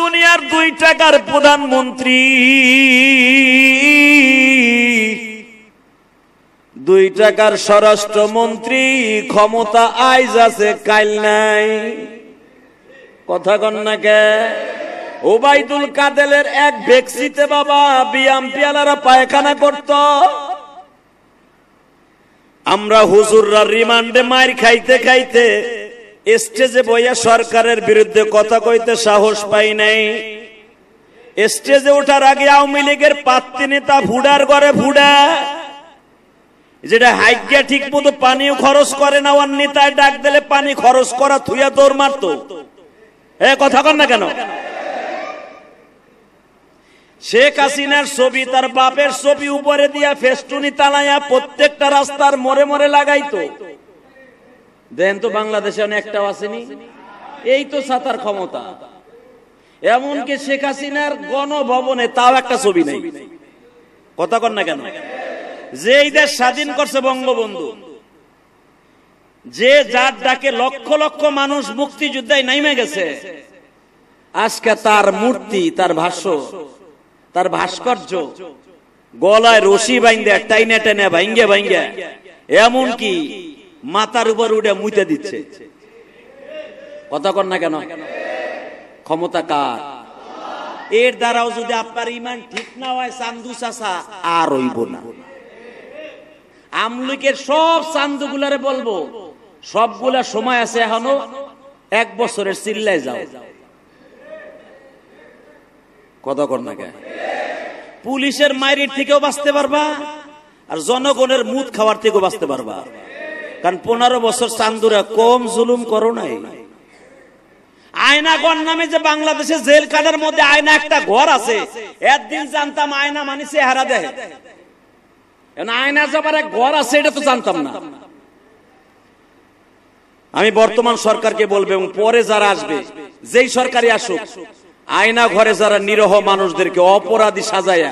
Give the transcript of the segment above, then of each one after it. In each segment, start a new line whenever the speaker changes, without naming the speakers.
দুনিয়ার দুই টাকার প্রধানমন্ত্রী দুই টাকার স্বরাষ্ট্রমন্ত্রী ক্ষমতা আইজ আছে কাইল নাই কথা কন্যাকে ওবাইদুল কাদেলের এক ব্যক্তিতে বাবা বিয়াম পিয়ালারা পায়খানা করত আমরা হুজুররা রিমান্ডে মার খাইতে খাইতে স্টেজে বইয়া সরকারের বিরুদ্ধে কথা কইতে সাহস পাই নাই স্টেজে ওঠার আগে আওয়ামী লীগের পাত্তি নেতা ভুডার ঘরে ভুডা যেটা হাইজ্ঞা ঠিক মতো পানিও খরচ করে না ওর নেতায় ডাক দিলে পানি খরচ করা থুয়া দৌড় মারতো হ্যাঁ কথা কর না কেন শেখ হাসিনার ছবি তার বাপের ছবি উপরে দিয়া ফেস্টুনি তালাইয়া প্রত্যেকটা রাস্তার মোড়ে মোড়ে লাগাইতো দেন তো বাংলাদেশে অনেক একটাও আসেনি এই তো ছাতার ক্ষমতা এমনকি শেখ হাসিনার গণভবনে তাও একটা ছবি নেই কথা কর না কেন যে এই দেশ স্বাধীন করছে বঙ্গবন্ধু যে যার ডাকে লক্ষ লক্ষ মানুষ মুক্তিযুদ্ধায় নেমে গেছে আজকে তার মূর্তি তার ভাষ্য তার ভাস্কর্য গলায় রশি বাইন্দে টাইনে টেনে ভাইঙ্গে ভাইঙ্গে এমন কি মাথার উপর উঠে মুইতে দিচ্ছে কথা কর না কেন ক্ষমতা কার এর দ্বারাও যদি আপনার ইমান ঠিক না হয় চান্দু চাষা আর হইব না আমলিকের সব চান্দু গুলারে বলবো সবগুলা সময় আছে এখনো এক বছরের চিল্লায় যাও কথা কর না কেন পুলিশের মাইরির থেকেও বাঁচতে পারবা আর জনগণের মুদ খাওয়ার থেকেও বাঁচতে পারবা কারণ পনেরো বছর চান্দুরা কম জুলুম করো নাই আয়নাঘর নামে যে মধ্যে আয়না একটা ঘর আছে একদিন জানতাম আয়না মানে চেহারা দেয় আয়না যাবার এক ঘর আছে এটা তো জানতাম না আমি বর্তমান সরকারকে বলবো এবং পরে যারা আসবে যেই সরকারি আসুক আয়না ঘরে যারা নিরহ মানুষদেরকে অপরাধী সাজায়া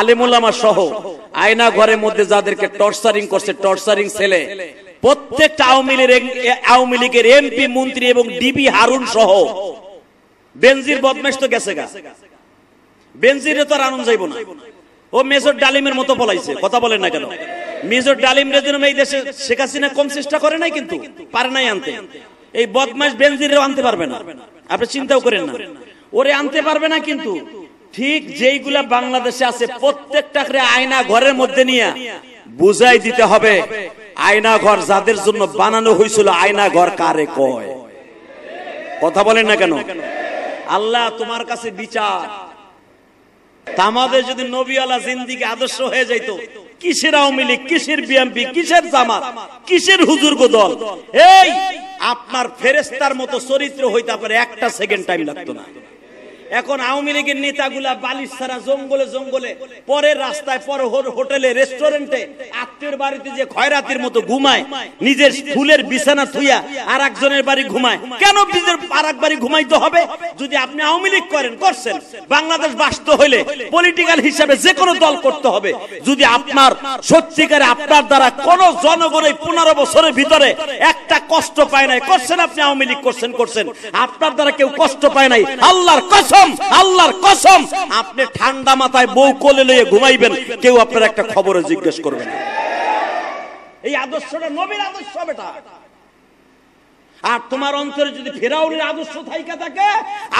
আলিমুল্লামা সহ আয়না ঘরের মধ্যে যাদেরকে টর্চারিং করছে টর্চারিং ছেলে প্রত্যেকটা আওয়ামী লীগের আওয়ামী লীগের এমপি মন্ত্রী এবং ডিবি হারুন সহ বেনজির বদমেশ তো গেছে গা বেনজিরে তো আর আনন্দ যাইব না ও মেজর ডালিমের মতো পলাইছে কথা বলেন না কেন মেজর ডালিম রেজনম এই দেশে শেখ হাসিনা কম চেষ্টা করে নাই কিন্তু পারে নাই আনতে এই বদমাস বেনজিরেও আনতে পারবে না আপনি চিন্তাও করেন না ওরে আনতে পারবে না কিন্তু ঠিক যেইগুলা বাংলাদেশে আছে করে আয়না ঘরের মধ্যে নিয়ে বুঝাই দিতে হবে আয়না ঘর যাদের জন্য বানানো হয়েছিল আয়না ঘর কারে কয় কথা বলেন না কেন আল্লাহ তোমার কাছে বিচার তামাদের যদি নবী জিন্দিকে আদর্শ হয়ে যাইত কিসের আওয়ামী কিসের বিএমপি কিসের জামাত কিসের হুজুর দল এই আপনার ফেরেস্তার মতো চরিত্র হইতে আপনার একটা সেকেন্ড টাইম লাগতো না এখন আওয়ামী লীগের নেতাগুলা বালিশ ছাড়া জঙ্গলে জঙ্গলে পরের রাস্তায় পর হোটেলে রেস্টুরেন্টে আত্মীয় বাড়িতে যে খয়রাতির মতো ঘুমায় নিজের ফুলের বিছানা থুইয়া আর একজনের বাড়ি ঘুমায় কেন নিজের আর এক বাড়ি ঘুমাইতে হবে যদি আপনি আওয়ামী লীগ করেন করছেন বাংলাদেশ বাস্ত হইলে পলিটিক্যাল হিসাবে যে কোনো দল করতে হবে যদি আপনার সত্যিকারে আপনার দ্বারা কোন জনগণ এই পনেরো বছরের ভিতরে একটা কষ্ট পায় নাই করছেন আপনি আওয়ামী লীগ করছেন করছেন আপনার দ্বারা কেউ কষ্ট পায় নাই আল্লাহর কষ্ট কসম আল্লাহর কসম আপনি ঠান্ডা মাথায় বউ কোলে লয়ে ঘুমাইবেন কেউ আপনার একটা খবরে জিজ্ঞেস করবে না এই আদর্শটা নবীর আদর্শ বেটা আর তোমার অন্তরে যদি ফেরাউলের আদর্শ থাইকা থাকে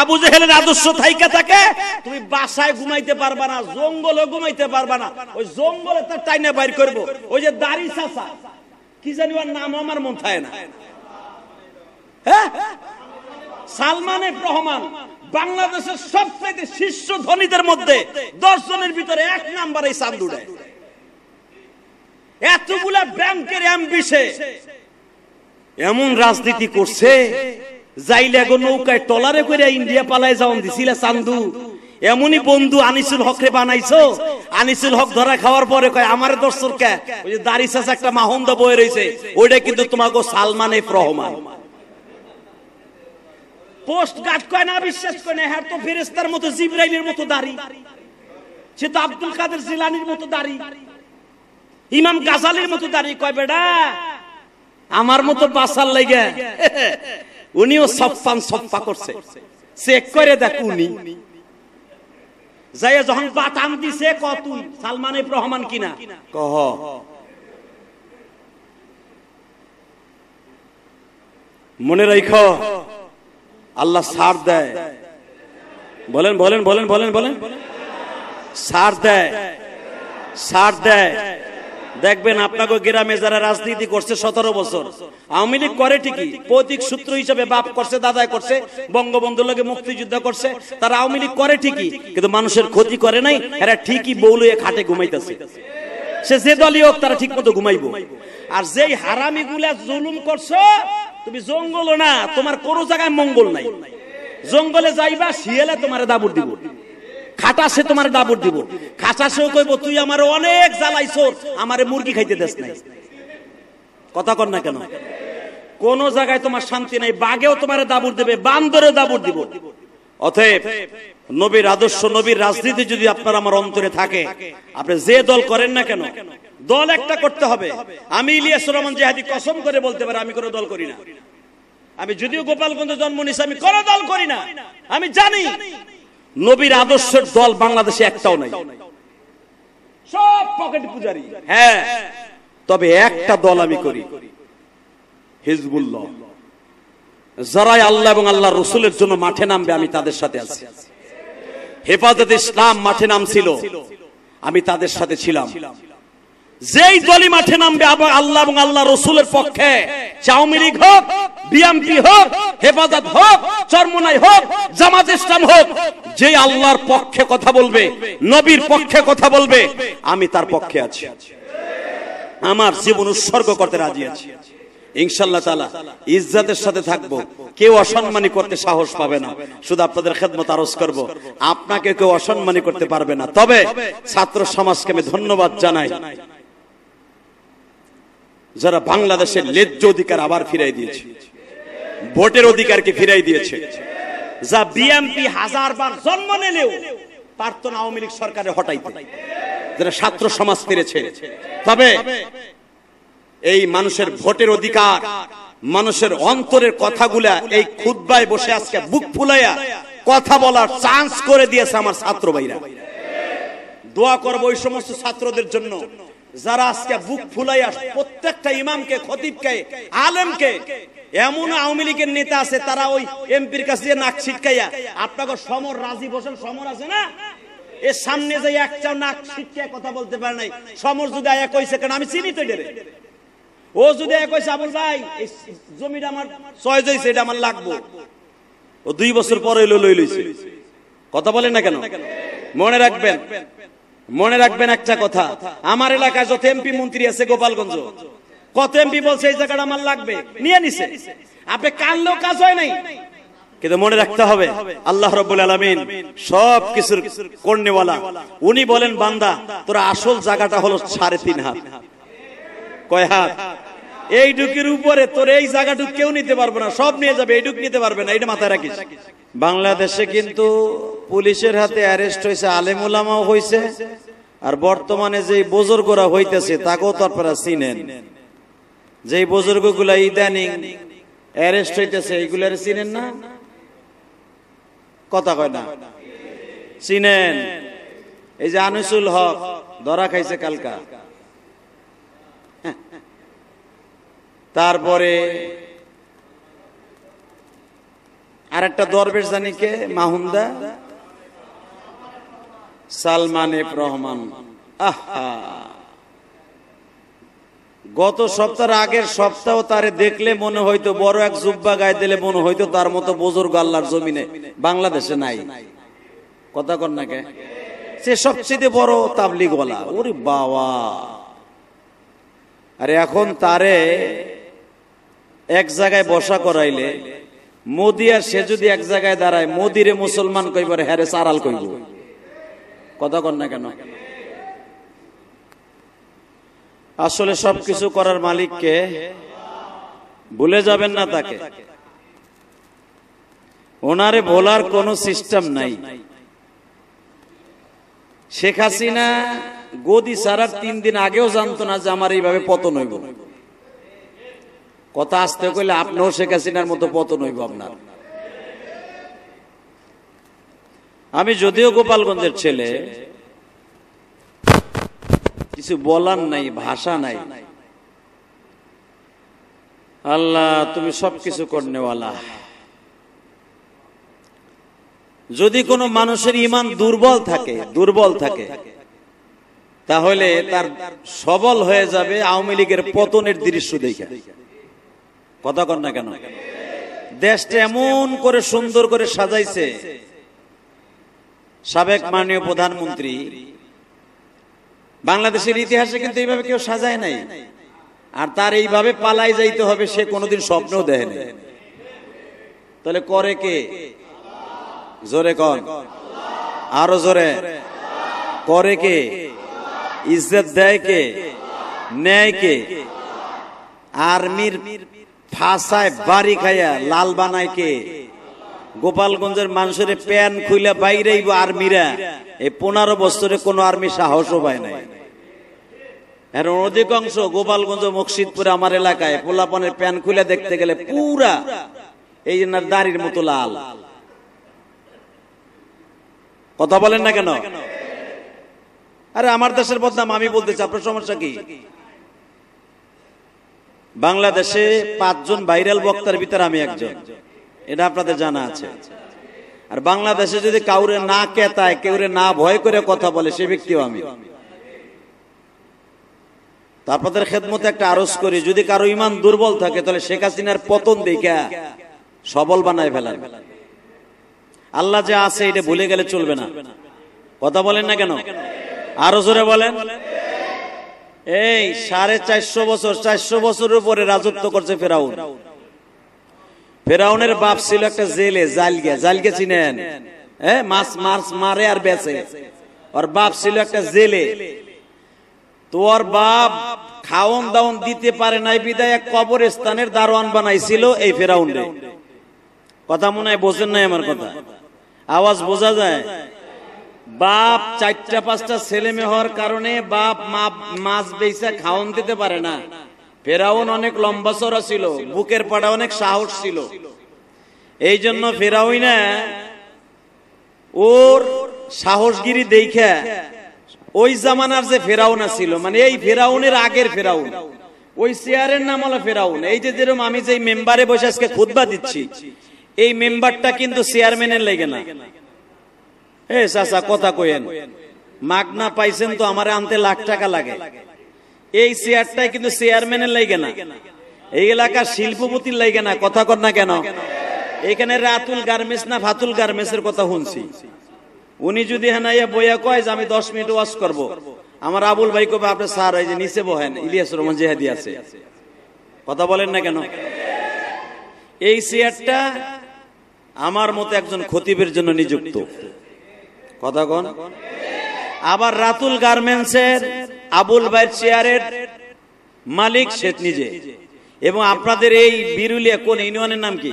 আবু জেহেলের আদর্শ থাইকা থাকে তুমি বাসায় ঘুমাইতে পারবা না জঙ্গলে ঘুমাইতে পারবা না ওই জঙ্গলে তার টাইনে বাইর করব ওই যে দাড়ি চাচা কি জানি ওর নাম আমার মন থাকে না হ্যাঁ সালমানে রহমান বাংলাদেশের সবচেয়ে শীর্ষ ধনীদের মধ্যে দশ জনের ভিতরে এক নাম্বার এই চান্দু এতগুলা ব্যাংকের অ্যাম্বিশে এমন রাজনীতি করছে যাইলে এখন নৌকায় টলারে করে ইন্ডিয়া পালায় যাওয়ান দিছিলে চান্দু এমনই বন্ধু আনিসুল রে বানাইছো আনিসুল হক ধরা খাওয়ার পরে কয় আমার দর্শক কে ওই যে দাড়ি একটা মাহন্দ বয়ে রয়েছে ওইটা কিন্তু তোমাকে Salman F Rahman post guard কয় না বিশ্বাস করে না হ্যাঁ তো ফেরেস্তার মতো জিব্রাইলের মতো দাঁড়ি সে তো আব্দুল কাদের জিলানির মতো দাঁড়ি ইমাম গাজালের মতো দাড়ি কয় বেডা আমার মতো বাসার লাগে উনিও সফান সফা করছে চেক করে দেখ উনি যাই যখন বাতাম দিছে কত তুই সালমান রহমান কিনা কহ মনে রাখ আল্লাহ সার দেয় বলেন বলেন বলেন বলেন বলেন সার দেয় সার দেয় দেখবেন আপনাকে গ্রামে যারা রাজনীতি করছে সতেরো বছর আওয়ামী লীগ করে ঠিকই পৈতিক সূত্র হিসেবে বাপ করছে দাদায় করছে বঙ্গবন্ধুর লোকে মুক্তিযুদ্ধ করছে তারা আওয়ামী লীগ করে ঠিকই কিন্তু মানুষের ক্ষতি করে নাই এরা ঠিকই বৌলুয়ে খাটে ঘুমাইতেছে সে যে দলই হোক তারা ঠিক মতো ঘুমাইব আর যেই হারামি গুলা জুলুম করছো তুমি জঙ্গল না তোমার কোন জায়গায় মঙ্গল নাই জঙ্গলে যাইবা শিয়ালে তোমার দাবুর দিব খাটাসে তোমার দাবুর দিব খাটাসেও কইব তুই আমার অনেক জ্বালাইছো আমারে মুরগি খাইতে দেশ নাই কথা কর না কেন কোন জায়গায় তোমার শান্তি নাই বাঘেও তোমার দাবুর দেবে বান্দরেও দাবুর দিব অতএব নবীর আদর্শ নবীর রাজনীতি যদি আপনার আমার অন্তরে থাকে আপনি যে দল করেন না কেন দল একটা করতে হবে আমি ইলিয়াস রহমান জেহাদি কসম করে বলতে পারি আমি কোনো দল করি না আমি যদিও গোপালগঞ্জে জন্ম নিছি আমি কোনো দল করি না আমি জানি নবীর আদর্শের দল বাংলাদেশে একটাও নাই সব পকেট পূজারি হ্যাঁ তবে একটা দল আমি করি হিজবুল্লাহ যারাই আল্লাহ এবং আল্লাহ রসুলের জন্য মাঠে নামবে আমি তাদের সাথে আছি হেফাজত ইসলাম মাঠে নামছিল আমি তাদের সাথে ছিলাম যেই দলই মাঠে নামবে আবার আল্লাহ এবং আল্লাহ রসুলের পক্ষে আওয়ামী লীগ হোক বিএমপি হোক হেফাজত হোক চরমনাই হোক জামাত ইসলাম হোক যে আল্লাহর পক্ষে কথা বলবে নবীর পক্ষে কথা বলবে আমি তার পক্ষে আছি আমার জীবন উৎসর্গ করতে রাজি আছি ইনশাল্লাহ তালা ইজ্জাতের সাথে থাকবো কেউ অসম্মানি করতে সাহস পাবে না শুধু আপনাদের খেদমত আরজ করব। আপনাকে কেউ অসম্মানি করতে পারবে না তবে ছাত্র সমাজকে আমি ধন্যবাদ জানাই যারা বাংলাদেশের লেজ্জ অধিকার আবার ফিরাই দিয়েছে ভোটের অধিকারকে ফিরাই দিয়েছে যা বিএমপি বার জন্ম নিলেও পারত না আওয়ামী লীগ সরকারে হটাইতে যারা ছাত্র সমাজ ফিরেছে তবে এই মানুষের ভোটের অধিকার মানুষের অন্তরের কথাগুলা এই খুদ্ায় বসে আজকে বুক ফুলাইয়া কথা বলার চান্স করে দিয়েছে আমার ছাত্র ভাইরা দোয়া করবো ওই সমস্ত ছাত্রদের জন্য যারা আজকে বুক ফুলাইয়া প্রত্যেকটা ইমামকে খতিবকে আলেমকে এমন আওয়ামী লীগের নেতা আছে তারা ওই এমপির কাছে নাক ছিটকাইয়া আপনাকে সমর রাজীব হোসেন সমর আছে না এর সামনে যে একটা নাক ছিটকে কথা বলতে পারে নাই সমর যদি আয়া কইছে কেন আমি চিনি তো ডেরে ও যদি আয়া কইছে আবুল ভাই এই জমিটা আমার চয়েস হয়েছে এটা আমার লাগবো ও দুই বছর পরে লই লইছে কথা বলেন না কেন মনে রাখবেন মনে রাখবেন একটা কথা আমার এলাকায় যত এমপি মন্ত্রী আছে গোপালগঞ্জ কত এমপি বলছে এই জায়গাটা আমার লাগবে নিয়ে নিছে আপনি কানলেও কাজ হয় নাই কিন্তু মনে রাখতে হবে আল্লাহ রব আলমিন সব কিছুর কর্ণেওয়ালা উনি বলেন বান্দা তোর আসল জায়গাটা হলো সাড়ে তিন হাত কয় হাত এই ঢুকির উপরে তোর এই জায়গাটুক কেউ নিতে পারবে না সব নিয়ে যাবে ঢুক নিতে পারবে না এটা মাথায় রাখিস বাংলাদেশে কিন্তু পুলিশের হাতে অ্যারেস্ট হয়েছে আলেমুলামাও হয়েছে আর বর্তমানে যে বুজুর্গরা হইতেছে তাকেও তারপরে চিনেন যে বুজুর্গ গুলা ইদানিং অ্যারেস্ট হইতেছে এইগুলার চিনেন না কথা কয় না চিনেন এই যে আনিসুল হক ধরা খাইছে কালকা তারপরে আর একটা দরবেশ জানিকে মাহুন্দা সালমান এফ রহমান গত সপ্তাহের আগের সপ্তাহ তারে দেখলে মনে হইতো বড় এক জুব্বা গায়ে দিলে মনে হইতো তার মতো বুজুর্গ আল্লাহর জমিনে বাংলাদেশে নাই কথা কর না কে সে সবচেয়ে বড় তাবলিগওয়ালা ওরে বাবা আর এখন তারে এক জায়গায় বসা করাইলে মোদি আর সে যদি এক জায়গায় দাঁড়ায় মোদিরে মুসলমান কইব হ্যারে সারাল কইব কথা কর না কেন আসলে সবকিছু করার মালিককে ভুলে যাবেন না তাকে ওনারে ভোলার কোনো সিস্টেম নাই শেখ হাসিনা গদি সারার তিন দিন আগেও জানতো না যে আমার এইভাবে পতন হইব কথা আসতে কইলে আপনিও শেখ হাসিনার মতো পতন হইব আপনার আমি যদিও গোপালগঞ্জের ছেলে কিছু বলার নাই ভাষা নাই আল্লাহ তুমি সবকিছু করেওয়ালা যদি কোনো মানুষের ইমান দুর্বল থাকে দুর্বল থাকে তাহলে তার সবল হয়ে যাবে আওয়ামী লীগের পতনের দৃশ্য দেখে কথা কন না কেন দেশটা এমন করে সুন্দর করে সাজাইছে সাবেক মাননীয় প্রধানমন্ত্রী বাংলাদেশের ইতিহাসে কিন্তু এইভাবে কেউ সাজায় নাই আর তার এইভাবে পালাই যাইতে হবে সে কোনোদিন স্বপ্নও দেয়নি তাহলে করে কে জোরে কন আরো জোরে করে কে ইজ্জত দেয় কে নেয় কে আর্মির ফাঁসায় বাড়ি খাইয়া লাল গোপালগঞ্জের মানুষের প্যান খুইলা বাইরে আর্মিরা এই পনেরো বছরে কোনো আর্মি সাহসও পায় নাই এর অধিকাংশ গোপালগঞ্জ মসজিদপুরে আমার এলাকায় পোলাপনের প্যান খুলে দেখতে গেলে পুরা এই জন্য দাড়ির মতো লাল কথা বলেন না কেন আরে আমার দেশের বদনাম আমি বলতেছি আপনার সমস্যা কি বাংলাদেশে পাঁচজন ভাইরাল বক্তার ভিতরে আমি একজন এটা আপনাদের জানা আছে আর বাংলাদেশে যদি কাউরে না কেতায় কেউরে না ভয় করে কথা বলে সে ব্যক্তিও আমি তারপরের খেদমতে একটা আরজ করি যদি কারো ইমান দুর্বল থাকে তাহলে শেখ হাসিনার পতন দেখা সবল বানায় ফেলার আল্লাহ যে আছে এটা ভুলে গেলে চলবে না কথা বলেন না কেন আরো জোরে বলেন এই সাড়ে চারশো বছর চারশো বছরের উপরে রাজত্ব করছে ফেরাউন ফেরাউনের বাপ ছিল একটা জেলে জালগে জালগে চিনেন হ্যাঁ মাছ মাছ মারে আর বেচে ওর বাপ ছিল একটা জেলে তো ওর বাপ খাওন দাওন দিতে পারে নাই বিদায় এক স্থানের দারোয়ান বানাইছিল এই ফেরাউন কথা মনে হয় বোঝেন নাই আমার কথা আওয়াজ বোঝা যায় বাপ চারটা পাঁচটা ছেলে মেয়ে হওয়ার কারণে বাপ মাছ বেসা খাওন দিতে পারে না ফেরাউন অনেক লম্বা চড়া ছিল বুকের পাড়া অনেক সাহস ছিল এই জন্য ফেরাউনা ওর সাহসগিরি দেখে ওই জামানার যে ফেরাউনা ছিল মানে এই ফেরাউনের আগের ফেরাউন ওই চেয়ারের নাম হলো ফেরাউন এই যে যেরকম আমি যে মেম্বারে বসে আজকে খুদবা দিচ্ছি এই মেম্বারটা কিন্তু চেয়ারম্যানের লেগে না এ চাচা কথা কইেন মাগনা পাইছেন তো আমারে আনতে লাখ টাকা লাগে এই চেয়ারটাই কিন্তু চেয়ারম্যানের লাগে না এই এলাকার শিল্পপতির লাগে না কথা কর না কেন এখানে রাতুল গার্মেন্টস না ফাতুল গার্মেন্টস কথা শুনছি উনি যদি হেনাইয়া বইয়া কয় যে আমি দশ মিনিট ওয়াশ করব। আমার আবুল ভাই কবে আপনার স্যার এই যে নিচে বহেন ইলিয়াস রহমান জেহাদি আছে কথা বলেন না কেন এই চেয়ারটা আমার মতো একজন খতিবের জন্য নিযুক্ত কথা আবার রাতুল গার্মেন্টসের আবুল ভাই চেয়ারের মালিক শেখ নিজে এবং আপনাদের এই বিরুলিয়া কোন ইউনিয়নের নাম কি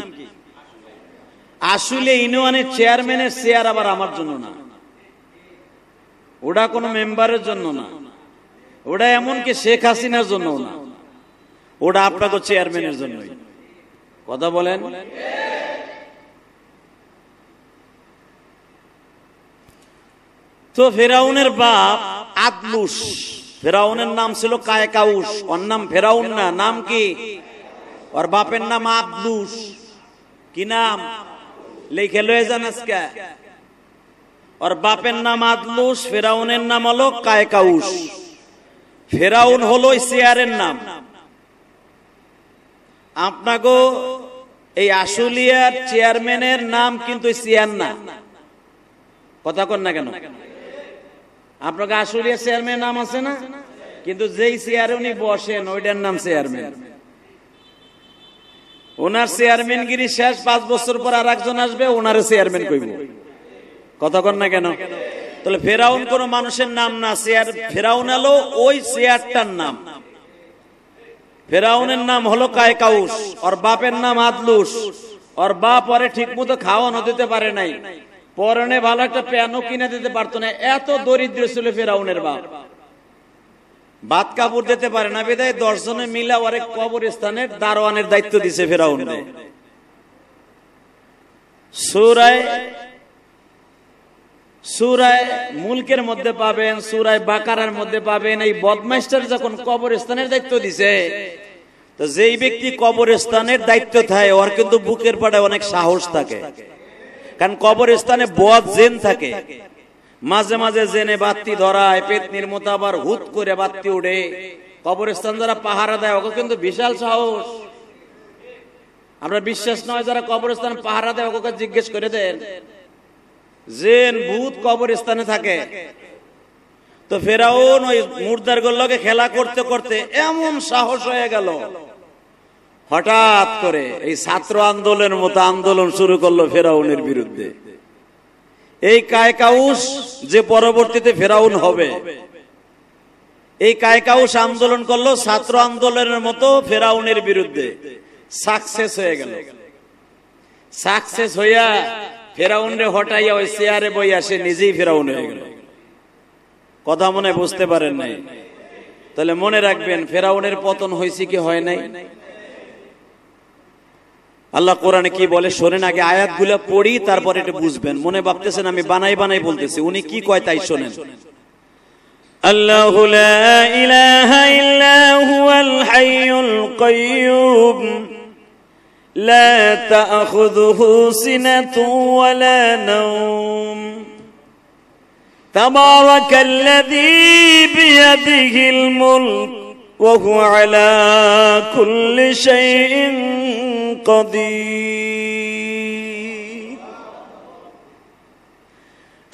আসলে ইউনিয়নের চেয়ারম্যানের চেয়ার আবার আমার জন্য না ওটা কোনো মেম্বারের জন্য না ওটা এমনকি শেখ হাসিনার জন্য না ওটা আপনাকে চেয়ারম্যানের জন্যই কথা বলেন তো ফেরাউনের বাপ আদলুস ফেরাউনের নাম ছিল কায়কাউস ওর নাম ফেরাউন না নাম কি ওর বাপের নাম আদলুস কি নাম লেখে লয়ে যান আজকে ওর বাপের নাম আদলুস ফেরাউনের নাম হলো কায়কাউস ফেরাউন হলো চেয়ারের নাম আপনাকে এই আশুলিয়ার চেয়ারম্যানের নাম কিন্তু সিয়ার না কথা কন না কেন আপনাকে আসলে চেয়ারম্যান নাম আছে না কিন্তু যেই চেয়ারে উনি বসেন ওইটার নাম চেয়ারম্যান ওনার চেয়ারম্যান গিরি শেষ পাঁচ বছর পর আর একজন আসবে ওনারও চেয়ারম্যান কইব কর না কেন তাহলে ফেরাউন কোন মানুষের নাম না চেয়ার ফেরাউন এলো ওই চেয়ারটার নাম ফেরাউনের নাম হলো কায়কাউস ওর বাপের নাম আদলুস ওর বাপ ওরে ঠিক মতো খাওয়ানো দিতে পারে নাই পরনে ভালো একটা প্যানও কিনে দিতে পারতো না এত দরিদ্র ছিল ফেরাউনের বাপ বাদ কাপড় দিতে পারে না বিদায় দর্শনে মিলা কবর কবরস্থানের দারোয়ানের দায়িত্ব দিছে ফেরাউন সুরায় সুরায় মুলকের মধ্যে পাবেন সুরায় বাকারার মধ্যে পাবেন এই বদমাইস্টার যখন কবরস্থানের দায়িত্ব দিছে তো যেই ব্যক্তি কবরস্থানের দায়িত্ব থাকে ওর কিন্তু বুকের পাড়ে অনেক সাহস থাকে কারণ কবরস্থানে বদ জেন থাকে মাঝে মাঝে জেনে বাত্তি ধরায় পেতনির মতো আবার হুত করে বাত্তি উড়ে কবরস্থান যারা পাহারা দেয় ওকে কিন্তু বিশাল সাহস আমরা বিশ্বাস নয় যারা কবরস্থান পাহারা দেয় ওকে জিজ্ঞেস করে দেন জেন ভূত কবরস্থানে থাকে তো ফেরাউন ওই মুর্দার গোল্লকে খেলা করতে করতে এমন সাহস হয়ে গেল হঠাৎ করে এই ছাত্র আন্দোলনের মতো আন্দোলন শুরু করলো ফেরাউনের বিরুদ্ধে এই কায়কাউস যে পরবর্তীতে ফেরাউন হবে এই কায়কাউস আন্দোলন করলো ছাত্র আন্দোলনের মতো ফেরাউনের বিরুদ্ধে সাকসেস হয়ে গেল সাকসেস হইয়া ফেরাউনে হটাইয়া ওই চেয়ারে বইয়া সে নিজেই ফেরাউন হয়ে গেল কথা মনে বুঝতে পারেন নাই তাহলে মনে রাখবেন ফেরাউনের পতন হয়েছে কি হয় নাই আল্লাহ কোরআনে কি বলে শোনেন আগে আয়াতগুলো পড়ি তারপর এটা বুঝবেন মনে ভাবতেছেন আমি বানাই বানাই বলতেছি উনি কি কয় তাই শোনেন আল্লাহু লা বিয়াদিহিল মুলক وهو على كل شيء قدير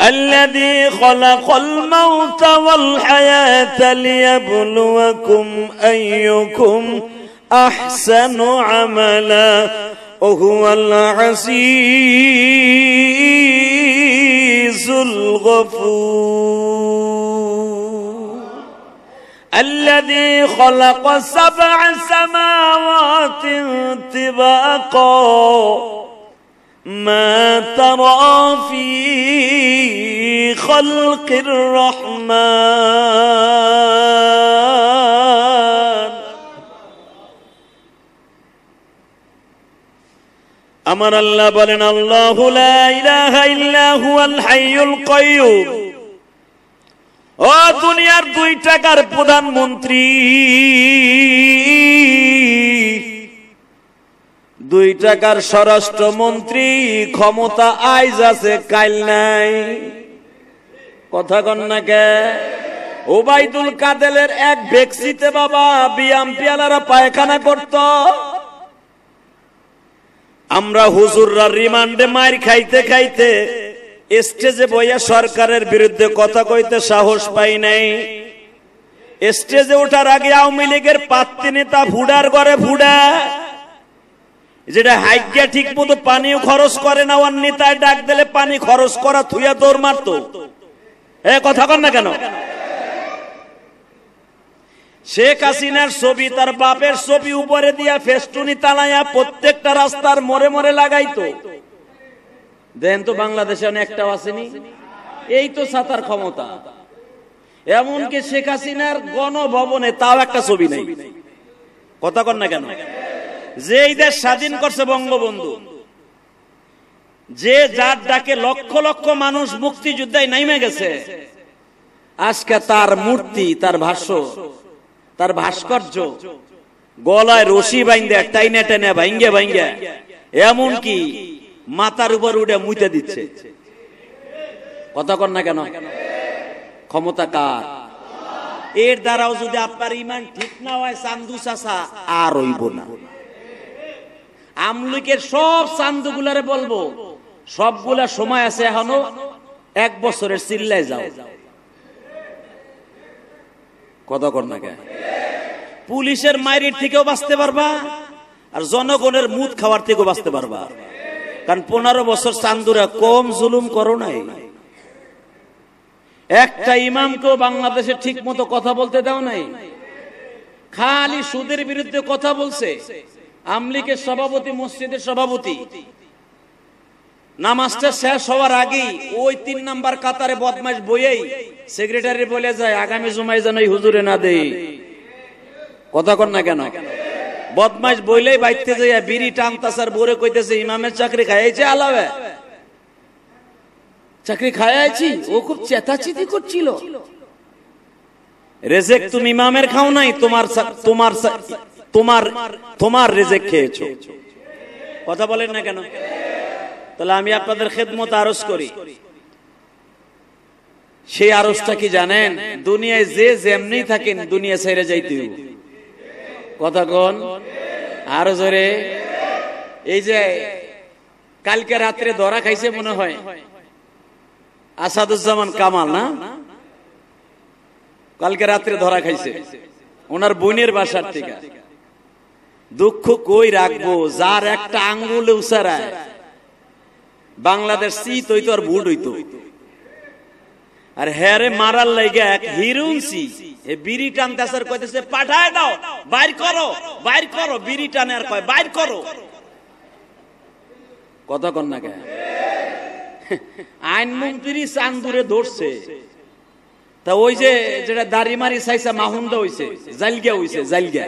الذي خلق الموت والحياة ليبلوكم أيكم أحسن عملا وهو العزيز الغفور الذي خلق سبع سماوات طباقا ما ترى في خلق الرحمن امر الله بلنا الله لا اله الا هو الحي القيوم ও দুনিয়ার দুই টাকার প্রধানমন্ত্রী দুই টাকার স্বরাষ্ট্র মন্ত্রী ক্ষমতা আইজ আছে কাইল নাই কথা না কে ওবাইদুল কাদেলের এক ভেক্সিতে বাবা বিয়াম পিয়ালারা পায়খানা করত আমরা হুজুররা রিমান্ডে মার খাইতে খাইতে স্টেজে বইয়া সরকারের বিরুদ্ধে কথা কইতে সাহস পাই নাই স্টেজে ওঠার আগে আওয়ামী লীগের পাত্রী নেতা ভুডার ঘরে ভুডা যেটা হাইকিয়া ঠিক মতো পানিও খরচ করে না ওর নেতায় ডাক দিলে পানি খরচ করা থুয়া দৌড় মারতো এ কথা কর না কেন শেখ হাসিনার ছবি তার বাপের ছবি উপরে দিয়া ফেস্টুনি তালাইয়া প্রত্যেকটা রাস্তার মোড়ে মোড়ে লাগাইতো দেন তো বাংলাদেশে অনেক একটাও আসেনি এই তো সাতার ক্ষমতা এমনকি শেখ হাসিনার গণভবনে তাও একটা ছবি নেই কথা কন না কেন যে এই দেশ স্বাধীন করছে বঙ্গবন্ধু যে যার ডাকে লক্ষ লক্ষ মানুষ মুক্তিযুদ্ধায় নেমে গেছে আজকে তার মূর্তি তার ভাষ্য তার ভাস্কর্য গলায় রশি বাইন্দে টাইনে টেনে ভাইঙ্গে ভাইঙ্গে এমনকি মাথার উপর উঠে মুইতে দিচ্ছে কথা কর না কেন ক্ষমতা কার এর দ্বারাও যদি আপনার ইমান ঠিক না হয় চান্দু চাষা আর রইব না আমলিকের সব চান্দু গুলারে বলবো সবগুলা সময় আছে এখনো এক বছরের চিল্লায় যাও কথা কর না কেন পুলিশের মাইরির থেকেও বাঁচতে পারবা আর জনগণের মুদ খাওয়ার থেকেও বাঁচতে পারবা কারণ পনেরো বছর চান্দুরা কম জুলুম করো নাই একটা ইমামকেও বাংলাদেশে ঠিক মতো কথা বলতে দাও নাই খালি সুদের বিরুদ্ধে কথা বলছে আমলিকের সভাপতি মসজিদের সভাপতি নামাজটা শেষ হওয়ার আগেই ওই তিন নাম্বার কাতারে বদমাস বইয়েই সেক্রেটারি বলে যায় আগামী জুমাই যেন হুজুরে না দেই কথা কর না কেন বদমাস বইলে বাইতে যাইয়া বিড়ি টানতাস বরে কইতেছে ইমামের চাকরি খাইছে আলাবে চাকরি খাইছি ও খুব চেতাচিতি করছিল রেজেক তুমি ইমামের খাও নাই তোমার তোমার তোমার তোমার রেজেক খেয়েছো কথা বলেন না কেন তাহলে আমি আপনাদের খেদমত আরজ করি সেই আরজটা কি জানেন দুনিয়ায় যে যেমনি থাকেন দুনিয়া ছেড়ে যাইতে কথা কন আরো জোরে এই যে কালকে রাত্রে ধরা খাইছে মনে হয় আসাদুজ্জামান কামাল না কালকে রাত্রে ধরা খাইছে ওনার বোনের বাসার থেকে দুঃখ কই রাখবো যার একটা আঙ্গুলে উসারায় বাংলাদেশ শীত হইতো আর ভুল হইতো আর হ্যারে মারার লাইগা এক হিরুন শীত বিড়ি টানতেছে কইতেছে পাঠায় দাও বাইর করো বাইর করো বিড়ি টানে আর কয় বাইর করো কথা কন না কেন চান চান্দুরে ধরছে তা ওই যে যেটা দাড়ি মারি চাইছে মাহুন্দা হইছে জালগিয়া হইছে জালগিয়া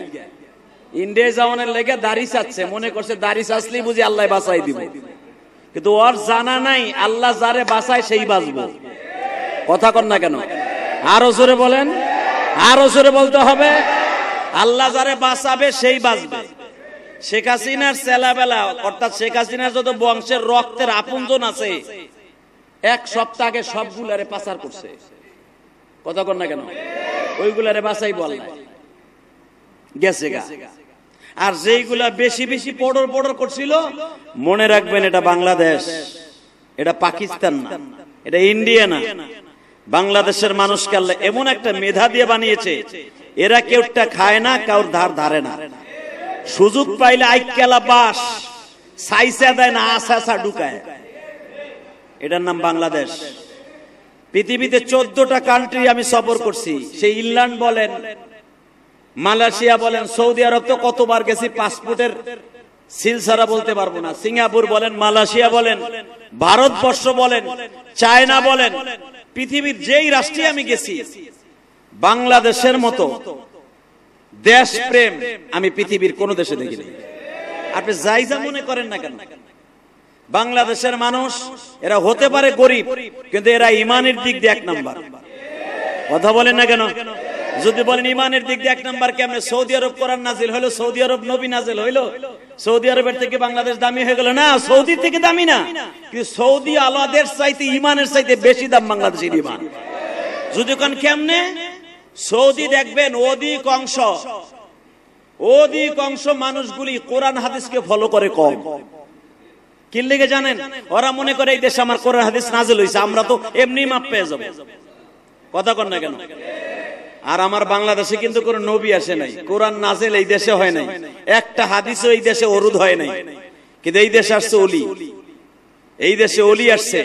ইন্ডিয়া যাওয়ানের লেগে দাড়ি চাচ্ছে মনে করছে দাড়ি চাচ্লেই বুঝি আল্লাহ বাঁচাই দিব কিন্তু ওর জানা নাই আল্লাহ যারে বাঁচায় সেই বাঁচবো কথা কন না কেন আরো জোরে বলেন আরো জোরে বলতে হবে আল্লাহ যারে বাঁচাবে সেই বাঁচবে শেখ হাসিনার বেলা অর্থাৎ শেখ হাসিনার যত বংশের রক্তের আপনজন আছে এক সপ্তাহ আগে সবগুলারে পাচার করছে কথা কর না কেন ওইগুলারে বাঁচাই বল গেছে গা আর যেইগুলা বেশি বেশি পড়র পড়র করছিল মনে রাখবেন এটা বাংলাদেশ এটা পাকিস্তান না এটা ইন্ডিয়া না বাংলাদেশের মানুষকে আল্লাহ এমন একটা মেধা দিয়ে বানিয়েছে এরা একটা খায় না কাউর ধার ধারে না সুযোগ পাইলে আইকেলা বাস সাইসা দেয় না আসা ঢুকায় এটার নাম বাংলাদেশ পৃথিবীতে চোদ্দটা কান্ট্রি আমি সফর করছি সেই ইংল্যান্ড বলেন মালয়েশিয়া বলেন সৌদি আরব তো কতবার গেছি পাসপোর্টের সিলসারা বলতে পারবো না সিঙ্গাপুর বলেন মালয়েশিয়া বলেন ভারতবর্ষ বলেন চায়না বলেন পৃথিবীর যেই রাষ্ট্রে আমি গেছি বাংলাদেশের মতো দেশ প্রেম আমি পৃথিবীর কোন দেশে দেখিনি আপনি যাই যা মনে করেন না কেন বাংলাদেশের মানুষ এরা হতে পারে গরিব কিন্তু এরা ইমানের দিক দিয়ে এক নাম্বার কথা বলেন না কেন যদি বলেন ইমানের দিক দিয়ে এক নম্বর কেমনে সৌদি আরব কোরআন নাজিল হলো সৌদি আরব নবী নাজিল হইলো সৌদি আরবের থেকে বাংলাদেশ দামি হয়ে গেল না সৌদি থেকে দামি না কিন্তু সৌদি আলাদের চাইতে ইমানের চাইতে বেশি দাম বাংলাদেশের ইমান যদি কোন কেমনে সৌদি দেখবেন অধিক অংশ অধিক অংশ মানুষগুলি কোরআন হাদিসকে ফলো করে কম কি লেগে জানেন ওরা মনে করে এই দেশে আমার কোরআন হাদিস নাজিল হইছে আমরা তো এমনি মাপ পেয়ে যাবো কথা কর না কেন আর আমার বাংলাদেশে কিন্তু কোন নবী আসে নাই কোরআন নাজেল এই দেশে হয় নাই একটা হাদিস এই দেশে অরুদ হয় নাই কিন্তু এই দেশে আসছে অলি এই দেশে অলি আসছে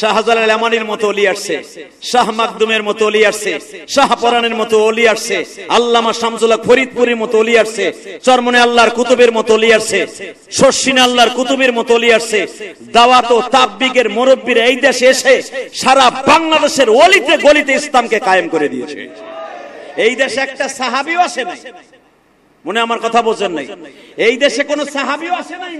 শাহজালাল আমানির মতো অলি আসছে শাহ মাকদুমের মতো অলি আসছে মতো অলি আসছে আল্লামা শামসুল্লাহ ফরিদপুরের মতো অলি আসছে চরমনে আল্লাহর কুতুবের মতো অলি আসছে শর্ষিন আল্লাহর কুতুবের মতো অলি আসছে দাওয়াত ও তাববিগের মুরব্বীর এই দেশে এসে সারা বাংলাদেশের অলিতে গলিতে ইসলামকে কায়েম করে দিয়েছে এই দেশে একটা সাহাবিও আসে নাই মনে আমার কথা বোঝেন নাই এই দেশে কোনো সাহাবিও আসে নাই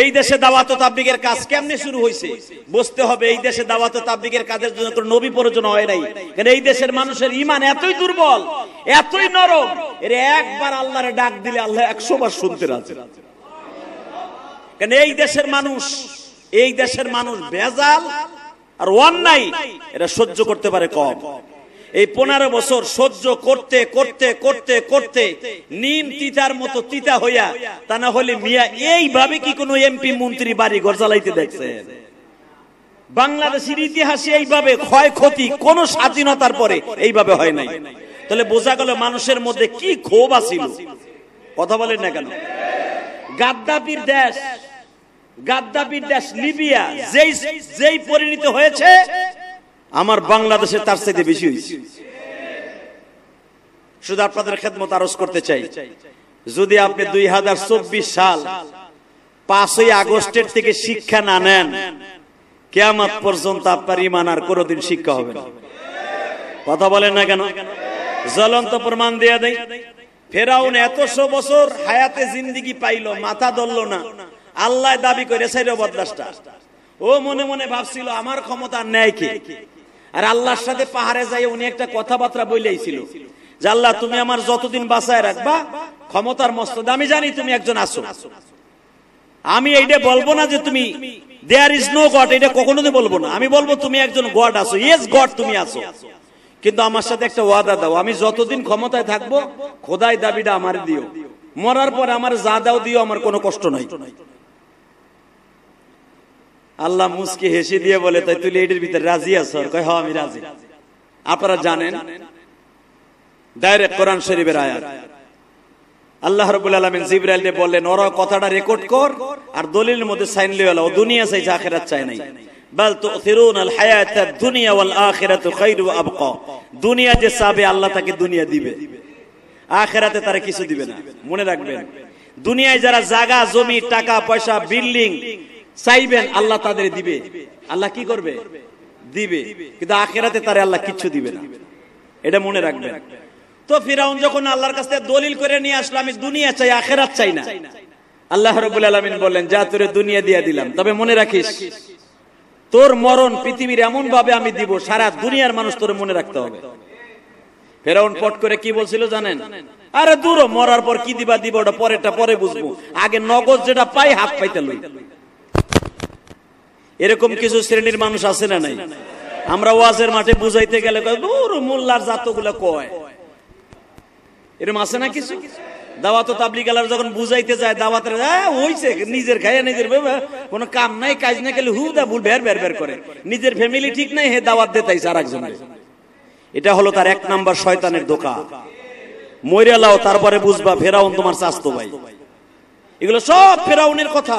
এই দেশে দাওয়াত তাবলিগের কাজ কেমনে শুরু হয়েছে বুঝতে হবে এই দেশে দাওয়াত তাবলিগের কাজের জন্য কোনো নবী প্রয়োজন হয় নাই কারণ এই দেশের মানুষের ইমান এতই দুর্বল এতই নরম এর একবার আল্লাহর ডাক দিলে আল্লাহ একশো বার শুনতে রাজি কারণ এই দেশের মানুষ এই দেশের মানুষ ভেজাল আর অন্যায় এটা সহ্য করতে পারে কম এই পনেরো বছর সহ্য করতে করতে করতে করতে নিম তিতার মতো তিতা হইয়া তা না হলে মিয়া এইভাবে কি কোনো এমপি মন্ত্রী বাড়ি ঘর চালাইতে দেখছে বাংলাদেশের ইতিহাসে এইভাবে ক্ষয়ক্ষতি কোন স্বাধীনতার পরে এইভাবে হয় নাই তাহলে বোঝা গেল মানুষের মধ্যে কি ক্ষোভ আছিল কথা বলেন না কেন গাদ্দাপির দেশ গাদ্দাপির দেশ লিবিয়া যেই যেই পরিণত হয়েছে আমার বাংলাদেশে তার চাইতে বেশি হয়েছে শুধু আপনাদের খেদমত আরজ করতে চাই যদি আপনি দুই হাজার চব্বিশ সাল পাঁচই আগস্টের থেকে শিক্ষা না নেন কেমন পর্যন্ত আপনার ইমান আর কোনদিন শিক্ষা হবে না কথা বলেন না কেন জ্বলন্ত প্রমাণ দিয়ে দেয় ফেরাউন শো বছর হায়াতে জিন্দিগি পাইল মাথা ধরল না আল্লাহ দাবি করে সাইল বদলাসটা ও মনে মনে ভাবছিল আমার ক্ষমতা নেয় কি আর আল্লাহর সাথে পাহাড়ে যাই উনি একটা কথাবার্তা বইলেইছিল যে আল্লাহ তুমি আমার যতদিন বাসায় রাখবা ক্ষমতার মস্তদ আমি জানি তুমি একজন আসো আমি এইটা বলবো না যে তুমি দেয়ার ইজ নো গড এটা কখনো বলবো না আমি বলবো তুমি একজন গড আসো ইয়েস গড তুমি আসো কিন্তু আমার সাথে একটা ওয়াদা দাও আমি যতদিন ক্ষমতায় থাকবো খোদাই দাবিটা আমার দিও মরার পর আমার যা দাও দিও আমার কোনো কষ্ট নাই আল্লাহ মুসকে হেসে দিয়ে বলে তাই তুই এটির ভিতরে রাজি আছো কয় হ হ্যাঁ, আমি রাজি আপনারা জানেন ডাইরেক্ট কোরআন শরীফের আয়াত আল্লাহ বললেন কথাটা রেকর্ড কর আর দলিলের মধ্যে সাইন লিয়ে দুনিয়া চাই চাই নাই আল হায়াত দুনিয়া ওয়াল খাইরু দুনিয়া যে চাবে আল্লাহ তাকে দুনিয়া দিবে তারা কিছু দিবে না মনে রাখবেন দুনিয়ায় যারা জায়গা জমি টাকা পয়সা বিল্ডিং চাইবেন আল্লাহ তাদের দিবে আল্লাহ কি করবে দিবে কিন্তু আখেরাতে তারা আল্লাহ কিচ্ছু দিবে না এটা মনে রাখবেন তো ফিরাউন যখন আল্লাহর কাছে দলিল করে নিয়ে আসলো আমি দুনিয়া চাই আখেরাত চাই না আল্লাহ রবুল আলমিন বললেন যা তোর দুনিয়া দিয়ে দিলাম তবে মনে রাখিস তোর মরণ পৃথিবীর এমন ভাবে আমি দিব সারা দুনিয়ার মানুষ তোর মনে রাখতে হবে ফেরাউন পট করে কি বলছিল জানেন আরে দূর মরার পর কি দিবা দিব ওটা পরেরটা পরে বুঝবো আগে নগদ যেটা পাই হাত পাইতে লই এরকম কিছু শ্রেণীর মানুষ আছে না নাই আমরা ওয়াজের মাঠে বুঝাইতে গেলে মোল্লার জাতগুলো কয় এরকম আছে না কিছু যখন বুঝাইতে যায় দাওয়াতের হ্যাঁ, হইছে নিজের খাইয়া নিজের কোনো কাম নাই কাজ হু দা ভুল বের বের বের করে নিজের ফ্যামিলি ঠিক নাই হে দাওয়াত আর একজন এটা হলো তার এক নাম্বার শয়তানের দোকা লাও তারপরে বুঝবা ফেরাউন তোমার চাস্তো ভাই এগুলো সব ফেরাউনের কথা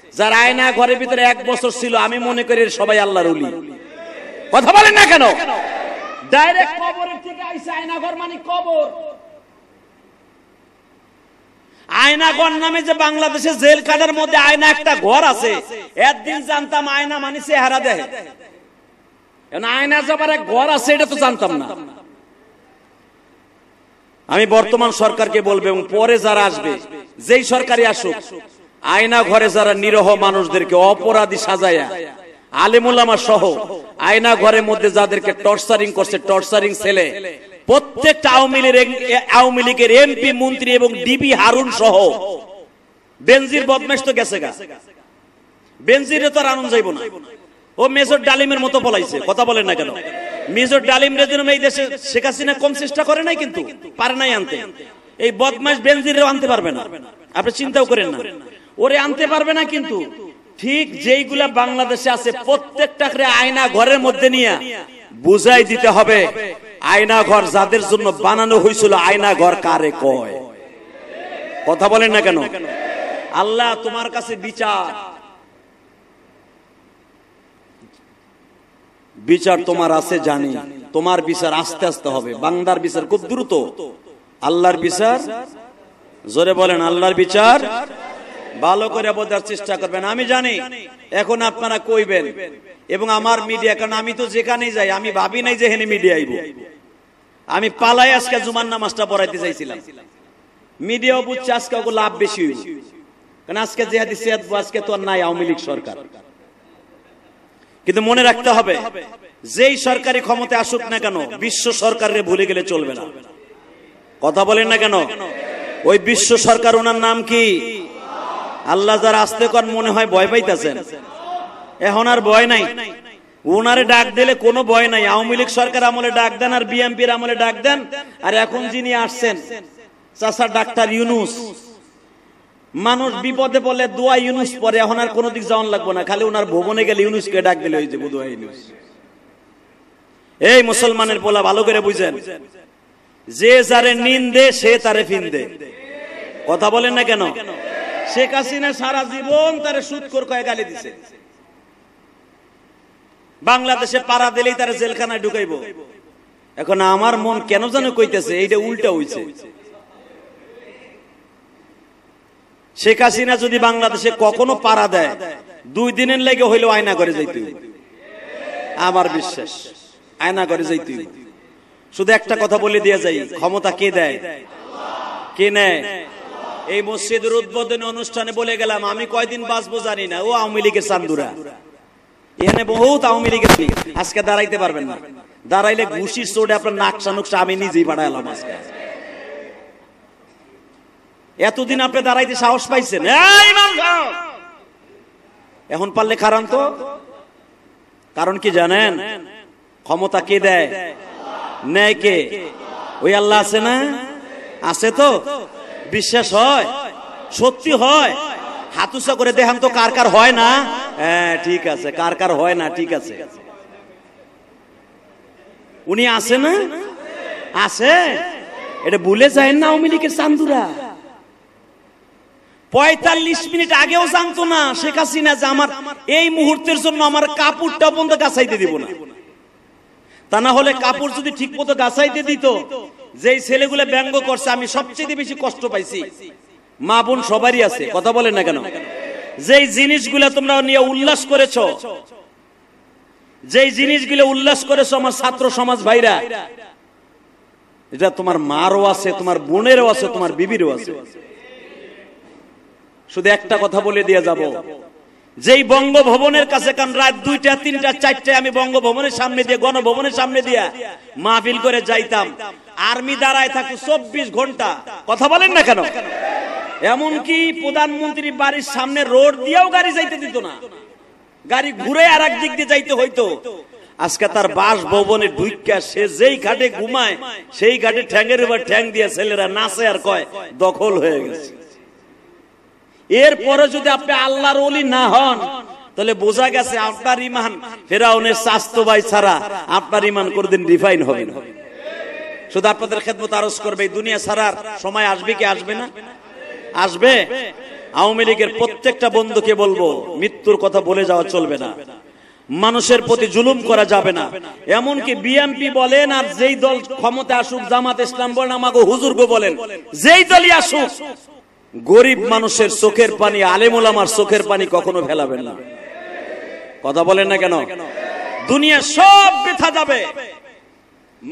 যার আয়না ঘরের ভিতরে এক বছর ছিল আমি মনে করি সবাই আল্লাহর উলি কথা বলেন না কেন ডাইরেক্ট কবরের থেকে আয়না ঘর মানে কবর নামে যে জেল মধ্যে আয়না একটা ঘর আছে একদিন জানতাম আয়না মানে চেহারা দেয় আয়না যাবার এক ঘর আছে এটা তো জানতাম না আমি বর্তমান সরকারকে বলবো এবং পরে যারা আসবে যেই সরকারি আসুক আয়না ঘরে যারা নিরহ মানুষদেরকে অপরাধী সাজায়া আলিমুলামা সহ আয়না ঘরের মধ্যে যাদেরকে টর্চারিং করছে টর্চারিং ছেলে প্রত্যেকটা আওয়ামী লীগের আওয়ামী লীগের এমপি মন্ত্রী এবং ডিবি হারুন সহ বেনজির বদমেশ তো গেছে গা বেনজিরে তো আর আনন্দ যাইব না ও মেজর ডালিমের মতো পলাইছে কথা বলেন না কেন মেজর ডালিম রেজিনম এই দেশে শেখ হাসিনা কম চেষ্টা করে নাই কিন্তু পারে নাই আনতে এই বদমাস বেনজিরও আনতে পারবে না আপনি চিন্তাও করেন না ওরে আনতে পারবে না কিন্তু ঠিক যেইগুলা বাংলাদেশে আছে করে আয়না ঘরের মধ্যে নিয়ে বুঝাই দিতে হবে আয়না ঘর যাদের জন্য বানানো হয়েছিল আয়না ঘর কারে কয় কথা বলেন না কেন আল্লাহ তোমার কাছে বিচার বিচার তোমার আছে জানি তোমার বিচার আস্তে আস্তে হবে বাংলার বিচার খুব দ্রুত আল্লাহর বিচার জোরে বলেন আল্লাহর বিচার ভালো করে বোঝার চেষ্টা করবেন আমি জানি এখন আপনারা কইবেন এবং আমার মিডিয়া কারণ আমি তো যেখানেই যাই আমি ভাবি নাই যে হেনে মিডিয়া আমি পালাই আজকে জুমার নামাজটা পড়াইতে চাইছিলাম মিডিয়াও বুঝছে আজকে ওগুলো লাভ বেশি হইব কারণ আজকে যে হাদিস আজকে তো আর নাই আওয়ামী লীগ সরকার কিন্তু মনে রাখতে হবে যেই সরকারি ক্ষমতা আসুক না কেন বিশ্ব সরকারের ভুলে গেলে চলবে না কথা বলেন না কেন ওই বিশ্ব সরকার ওনার নাম কি আল্লাহ যারা আসতে কর মনে হয় ভয় পাইতেছেন এখন আর ভয় নাই ওনারে ডাক দিলে কোনো ভয় নাই আওয়ামী লীগ সরকার আমলে ডাক দেন আর বিএনপির আমলে ডাক দেন আর এখন যিনি আসছেন চাষা ডাক্তার ইউনুস মানুষ বিপদে বলে দোয়া ইউনুস পরে এখন আর কোনো দিক যাওয়ান লাগবো না খালি ওনার ভবনে গেলে ইউনুসকে ডাক দিলে হয়ে যাবে দোয়া ইউনুস এই মুসলমানের পোলা ভালো করে বুঝেন যে যারে নিন্দে সে তারে ফিন্দে কথা বলেন না কেন শেখ হাসিনা সারা জীবন তার সুৎখোর কয়ে গালি দিছে বাংলাদেশে পাড়া দিলেই তার জেলখানায় ঢুকাইব এখন আমার মন কেন যেন কইতেছে এইটা উল্টা হইছে শেখ হাসিনা যদি বাংলাদেশে কখনো পাড়া দেয় দুই দিনের লেগে হইলেও আয়না করে যাইতে আমার বিশ্বাস আয়না করে যাইতে শুধু একটা কথা বলে দিয়ে যাই ক্ষমতা কে দেয় কে নেয় এই মসজিদের উদ্বোধনী অনুষ্ঠানে বলে গেলাম আমি কয়দিন বাঁচবো জানি না ও আওয়ামী লীগের চান্দুরা এখানে বহুত আওয়ামী লীগের আজকে দাঁড়াইতে পারবেন না দাঁড়াইলে ঘুষির চোটে আপনার নাকশা নুকশা আমি নিজেই বাড়াইলাম আজকে এতদিন আপনি দাঁড়াইতে সাহস পাইছেন এখন পারলে কারণ তো কারণ কি জানেন ক্ষমতা কে দেয় নেয় কে ওই আল্লাহ আছে না আছে তো বিশ্বাস হয় সত্যি হয় হাতুসা করে দেখাম তো কার কার হয় না হ্যাঁ ঠিক আছে কার কার হয় না ঠিক আছে উনি আছে না আছে এটা ভুলে যায় না আওয়ামী চান্দুরা পঁয়তাল্লিশ মিনিট আগেও জানতো না শেখ হাসিনা যে আমার এই মুহূর্তের জন্য আমার কাপড়টা বন্ধ গাছাইতে দিব না তা না হলে কাপড় যদি ঠিক মতো গাছাইতে দিত যে ছেলেগুলো ব্যঙ্গ করছে আমি সবচেয়ে বেশি কষ্ট পাইছি মা বোন সবারই আছে কথা বলে না কেন যে জিনিসগুলো তোমরা নিয়ে উল্লাস করেছ যে জিনিসগুলো উল্লাস করেছ আমার ছাত্র সমাজ ভাইরা এটা তোমার মারও আছে তোমার বোনেরও আছে তোমার বিবিরও আছে শুধু একটা কথা বলে দিয়ে যাব যেই বঙ্গভবনের কাছে কারণ রাত দুইটা তিনটা চারটায় আমি বঙ্গভবনের সামনে দিয়ে গণভবনের সামনে দিয়ে মাহফিল করে যাইতাম আর্মি দাঁড়ায় থাকতো চব্বিশ ঘন্টা কথা বলেন না কেন এমনকি প্রধানমন্ত্রী বাড়ির সামনে রোড দিয়েও গাড়ি যাইতে দিত না গাড়ি ঘুরে আর এক দিক দিয়ে যাইতে হইতো আজকে তার বাস ভবনে ঢুইকা সে যেই ঘাটে ঘুমায় সেই ঘাটে ঠ্যাঙের এবার ঠ্যাং দিয়ে ছেলেরা নাচে আর কয় দখল হয়ে গেছে এরপরে যদি আপনি আল্লাহর অলি না হন তাহলে বোঝা গেছে আপনার ইমান ফেরাউনের স্বাস্থ্য ভাই ছাড়া আপনার ইমান কোনদিন রিফাইন হবে না শুধু আপনাদের খেদমত আরজ করবে দুনিয়া ছাড়ার সময় আসবে কি আসবে না আসবে আওয়ামী লীগের প্রত্যেকটা বন্ধুকে বলবো মৃত্যুর কথা বলে যাওয়া চলবে না মানুষের প্রতি জুলুম করা যাবে না এমনকি বিএনপি বলেন আর যেই দল ক্ষমতা আসুক জামাত ইসলাম বলেন আমাকে হুজুর গো বলেন যেই দলই আসুক গরিব মানুষের চোখের পানি আমার চোখের পানি কখনো ফেলাবেন না কথা বলেন না কেন দুনিয়া সব বেথা যাবে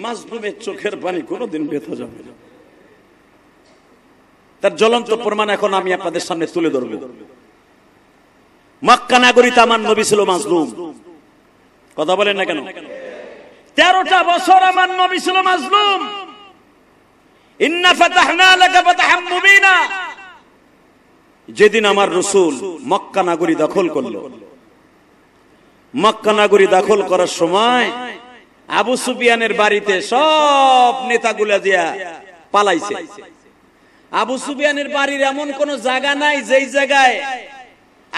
মাজলুমের চোখের পানি কোনোদিন বেথা যাবে তার জ্বলন্ত প্রমাণ এখন আমি আপনাদের সামনে তুলে ধরবে মক্কা নাগরিতে আমার নবী ছিল মাজলুম কথা বলেন না কেন তেরোটা বছর আমার নবী ছিল মাজলুম ইন্না ফাতাহনা লাকা ফাতাহাম মুবিনা যেদিন আমার রসুল মক্কা নাগরী দখল করল মক্কা নাগরী দখল করার সময় আবু সুফিয়ানের বাড়িতে সব নেতাগুলা দিয়া পালাইছে আবু সুফিয়ানের বাড়ির এমন কোন জায়গা নাই যেই জায়গায়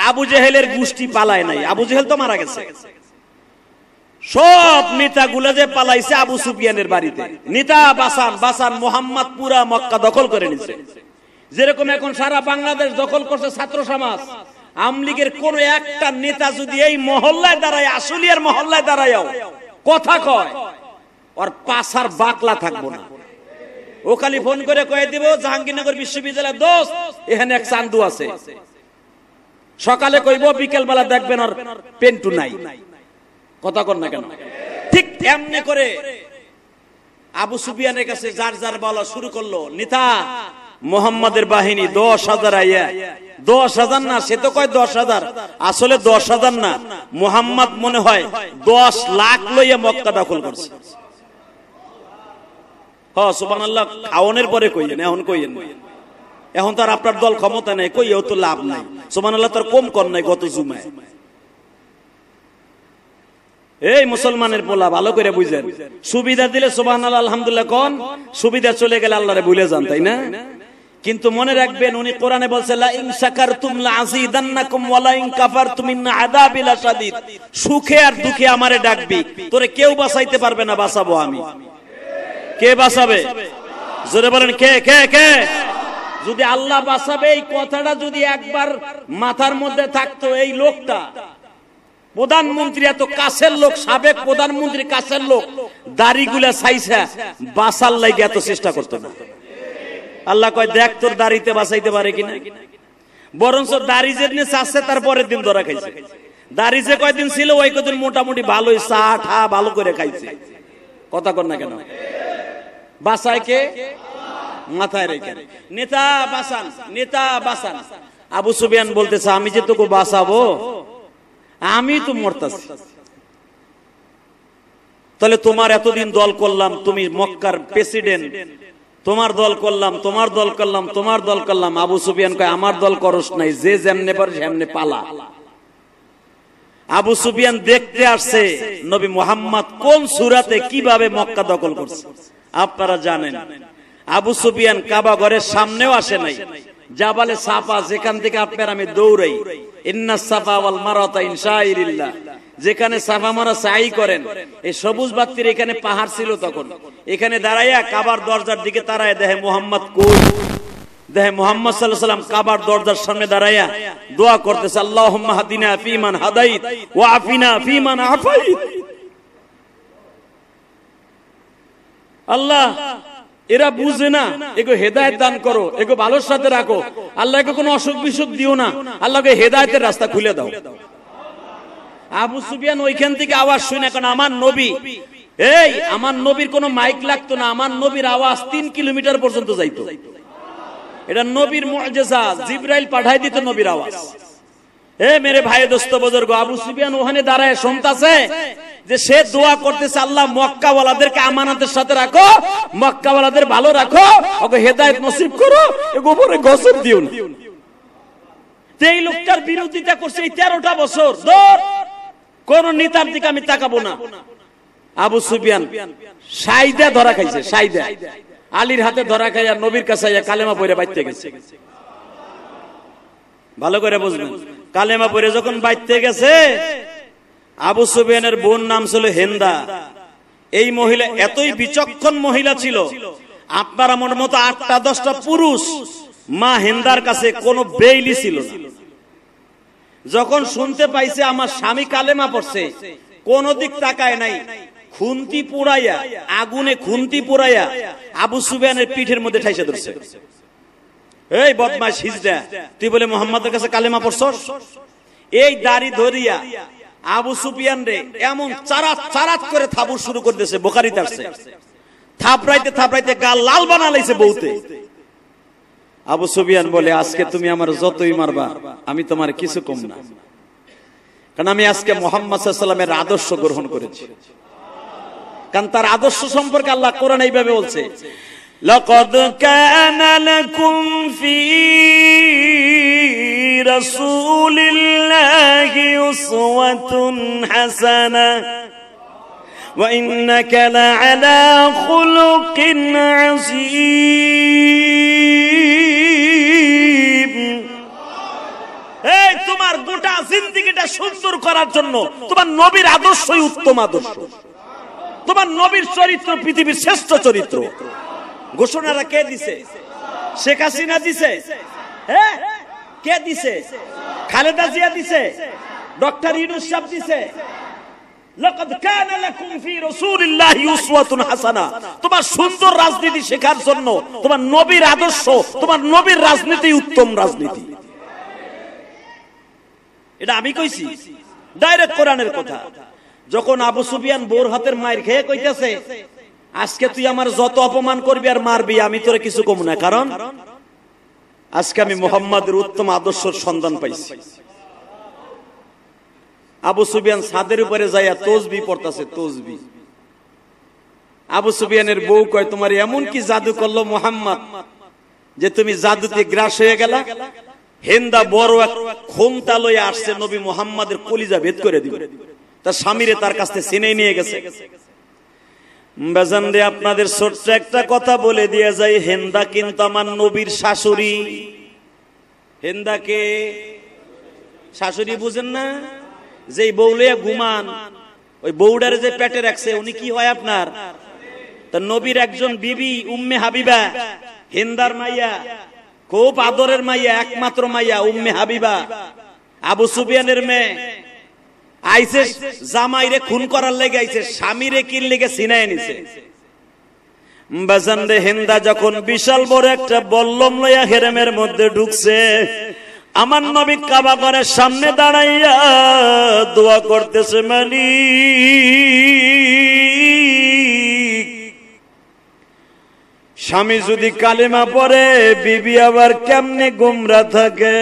আবু জেহেলের গোষ্ঠী পালায় নাই আবু জেহেল তো মারা গেছে সব গুলা যে পালাইছে আবু সুফিয়ানের বাড়িতে নেতা বাসান বাসান মোহাম্মদ পুরা মক্কা দখল করে নিছে যেরকম এখন সারা বাংলাদেশ দখল করছে ছাত্র সমাজ আমলিগের কোন একটা নেতা যদি এই মহল্লায় দাঁড়ায় আসলিয়ার মহল্লায় দাঁড়ায়ও কথা কয় ওর পাশার বাকলা থাকবো না ও খালি ফোন করে কয়ে দিব জাহাঙ্গীরনগর বিশ্ববিদ্যালয়ের দোষ এখানে এক চান্দু আছে সকালে কইব বিকেল বেলা দেখবেন আর পেন্টু নাই কথা কর না কেন ঠিক এমনি করে আবু সুফিয়ানের কাছে যার যার বলা শুরু করলো নেতা মোহাম্মদের বাহিনী দশ হাজার আইয়া দশ হাজার না সে তো কয় দশ হাজার আসলে দশ হাজার না মোহাম্মদ মনে হয় দশ লাখ লইয়া মক্কা দখল করছে হ সুবান আল্লাহ খাওয়ানোর পরে কইয়েন এখন কইয়েন এখন তার আপনার দল ক্ষমতা নেই কই তো লাভ নাই সুবান আল্লাহ তার কম কর নাই গত জুমায় এই মুসলমানের পোলা ভালো করে বুঝেন সুবিধা দিলে সুবাহ আলহামদুল্লাহ কন সুবিধা চলে গেলে আল্লাহরে ভুলে যান তাই না কিন্তু মনে রাখবেন উনি কোরআনে বলছে লা ইন শাকারতুম লা আযীদান্নাকুম ওয়া লা ইন কাফারতুম ইন আযাবি লাশাদীদ সুখে আর দুঃখে আমারে ডাকবি তোরে কেউ বাঁচাইতে পারবে না বাঁচাবো আমি কে বাঁচাবে জোরে বলেন কে কে কে যদি আল্লাহ বাঁচাবে এই কথাটা যদি একবার মাথার মধ্যে থাকতো এই লোকটা প্রধানমন্ত্রী এত কাছের লোক সাবেক প্রধানমন্ত্রী কাছের লোক দাড়িগুলা সাইসা বাঁচার লাগে এত চেষ্টা করতো না আল্লাহ কয় দেখ তোর দাড়িতে বাঁচাইতে পারে কিনা বরঞ্চ দাড়ি যে দিনে চাচ্ছে তার পরের দিন ধরা খাইছে দাড়ি যে কয়দিন ছিল ওই কদিন মোটামুটি ভালোই চা ঠা ভালো করে খাইছে কথা কর না কেন বাসায় কে মাথায় রেখে নেতা বাসান নেতা বাসান আবু সুবিয়ান বলতেছে আমি যে তোকে বাসাবো আমি তো মরতাছি তাহলে তোমার এতদিন দল করলাম তুমি মক্কার প্রেসিডেন্ট তোমার দল করলাম তোমার দল করলাম তোমার দল করলাম আবু সুফিয়ান কয় আমার দল করস নাই যে যেমনে পারে সেমনে পালা আবু সুফিয়ান দেখতে আসছে নবী মোহাম্মদ কোন সুরাতে কিভাবে মক্কা দখল করছে আপনারা জানেন আবু সুফিয়ান কাবা ঘরের সামনেও আসে নাই জাবালে সাফা যেখান থেকে আপনার আমি দৌড়াই ইন্না সাফা ওয়াল মারাতা ইনশাআল্লাহ যেখানে সাফা মারা সাই করেন এই সবুজ বাত্তির এখানে পাহাড় ছিল তখন এখানে দাঁড়াইয়া কাবার দরজার দিকে তারায় দেহে মোহাম্মদ কুল দেহে মোহাম্মদ সাল্লাম কাবার দরজার সামনে দাঁড়াইয়া দোয়া করতেছে আল্লাহ হাদিনা হাদাইত ও আফিনা আফাইত আল্লাহ এরা বুঝে না এগো হেদায়ত দান করো এগো ভালোর সাথে রাখো আল্লাহকে কোনো অসুখ বিসুখ দিও না আল্লাহকে হেদায়তের রাস্তা খুলে দাও আবু সুফিয়ান ওইখান থেকে আওয়াজ শুনে এখন আমার নবী এই আমার নবীর কোন মাইক লাগতো না আমার নবীর আওয়াজ তিন কিলোমিটার পর্যন্ত যাইতো এটা নবীর মজেজা জিব্রাইল পাঠাই দিত নবীর আওয়াজ এ মেরে ভাই দোস্ত বজর্গ আবু সুফিয়ান ওখানে দাঁড়ায় শুনতাছে যে সে দোয়া করতেছে আল্লাহ মক্কাওয়ালাদেরকে আমানাতের সাথে রাখো মক্কাওয়ালাদের ভালো রাখো ওকে হেদায়েত নসিব করো গোবরে গসর দিও না এই লোকটার বিরোধিতা করছে এই তেরোটা বছর দৌড় কোন নেতার দিকে আমি তাকাবো না আবু সুফিয়ান সাইদা ধরা খাইছে সাইদা আলীর হাতে ধরা খাইয়া নবীর কাছে কালেমা পরে বাইতে গেছে ভালো করে বুঝবেন কালেমা পরে যখন বাইতে গেছে আবু সুফিয়ানের বোন নাম ছিল হেন্দা এই মহিলা এতই বিচক্ষণ মহিলা ছিল আপনারা মনে মতো আটটা দশটা পুরুষ মা হেন্দার কাছে কোনো বেইলি ছিল না যখন শুনতে পাইছে আমার স্বামী কালেমা পড়ছে কোন দিক তাকায় নাই খুন্তি পোড়াইয়া আগুনে খুন্তি পোড়াইয়া আবু সুবিয়ানের পিঠের মধ্যে ঠাইসে ধরছে এই বদমাস হিজড়া তুই বলে মোহাম্মদের কাছে কালেমা পড়ছস এই দাড়ি ধরিয়া আবু সুফিয়ান রে এমন চারাত চারাত করে থাবুর শুরু করে দিয়েছে বোকারিতে আসছে থাপড়াইতে থাপড়াইতে গাল লাল বানালাইছে বউতে আবু সুবিয়ান বলে আজকে তুমি আমার যতই মারবা আমি তোমার কিছু কম না কারণ আমি আজকে মোহাম্মদ সাল্লামের আদর্শ গ্রহণ করেছি কারণ তার আদর্শ সম্পর্কে আল্লাহ কোরআন এইভাবে বলছে لقد كان لكم في رسول الله أسوة حسنة وإنك لعلى خلق عظيم তোমার গোটা জিন্দিগিটা সুন্দর করার জন্য তোমার নবীর আদর্শই উত্তম আদর্শ তোমার নবীর চরিত্র পৃথিবীর শ্রেষ্ঠ চরিত্র ঘোষণাটা কে দিছে শেখ হাসিনা দিছে হ্যাঁ কে দিছে খালেদা জিয়া দিছে ডক্টর ইউনুস সাহেব দিছে لقد كان লাকুম ফি رسول উসওয়াতুন اسوه তোমার সুন্দর রাজনীতি শেখার জন্য তোমার নবীর আদর্শ তোমার নবীর রাজনীতি উত্তম রাজনীতি এটা আমি কইছি ডাইরেক্ট কোরআনের কথা যখন আবু সুফিয়ান বোর হাতের মায়ের খেয়ে কইতেছে আজকে তুই আমার যত অপমান করবি আর মারবি আমি তোরে কিছু কম না কারণ আজকে আমি মোহাম্মদের উত্তম আদর্শের সন্ধান পাইছি আবু সুবিয়ান ছাদের উপরে যাইয়া তসবি পড়তাছে তসবি আবু সুবিয়ানের বউ কয় তোমার এমন কি জাদু করলো মোহাম্মদ যে তুমি জাদুতে গ্রাস হয়ে গেলা হেন্দা বড় এক ক্ষমতা লয়ে আসছে নবী মোহাম্মদের কলিজা ভেদ করে দিবে তার স্বামীরে তার কাছ থেকে চেনে নিয়ে গেছে বেজান আপনাদের ছোট্ট একটা কথা বলে দিয়ে যাই হেন্দা কিন্তু আমার নবীর শাশুড়ি হেন্দাকে শাশুড়ি বুঝেন না যে বৌলে ঘুমান ওই বৌডারে যে পেটে রাখছে উনি কি হয় আপনার তা নবীর একজন বিবি উম্মে হাবিবা হেন্দার মাইয়া খুব আদরের মাইয়া একমাত্র মাইয়া উম্মে হাবিবা আবু সুবিয়ানের মেয়ে আইসে জামাইরে খুন করার লেগে আইসে স্বামীরে কিন লেগে সিনায় নিছে বাজান রে হেন্দা যখন বিশাল বড় একটা বল্লম লইয়া হেরেমের মধ্যে ঢুকছে আমার নবী কাবা করে সামনে দাঁড়াইয়া দোয়া করতেছে মানি স্বামী যদি কালিমা পরে বিবি আবার কেমনে গুমরা থাকে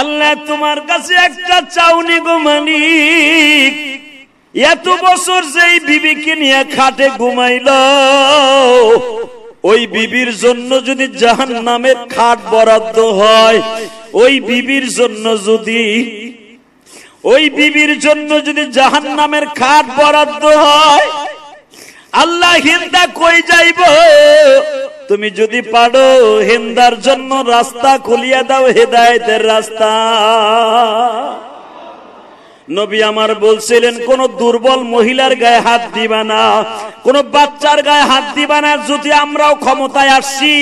আল্লাহ তোমার কাছে একটা চাউনি গুমানি এত বছর যেই বিবিকে নিয়ে খাটে ঘুমাইল ওই বিবির জন্য যদি জাহান নামের খাট বরাদ্দ হয় ওই বিবির জন্য যদি ওই বিবির জন্য যদি জাহান নামের খাট বরাদ্দ হয় আল্লাহ হিন্দা কই যাইব তুমি যদি পারো হিন্দার জন্য রাস্তা খুলিয়া দাও হেদায়তের রাস্তা নবী আমার বলছিলেন কোন দুর্বল মহিলার গায়ে হাত দিবা না কোন বাচ্চার গায়ে হাত দিবা না যদি আমরাও ক্ষমতায় আসি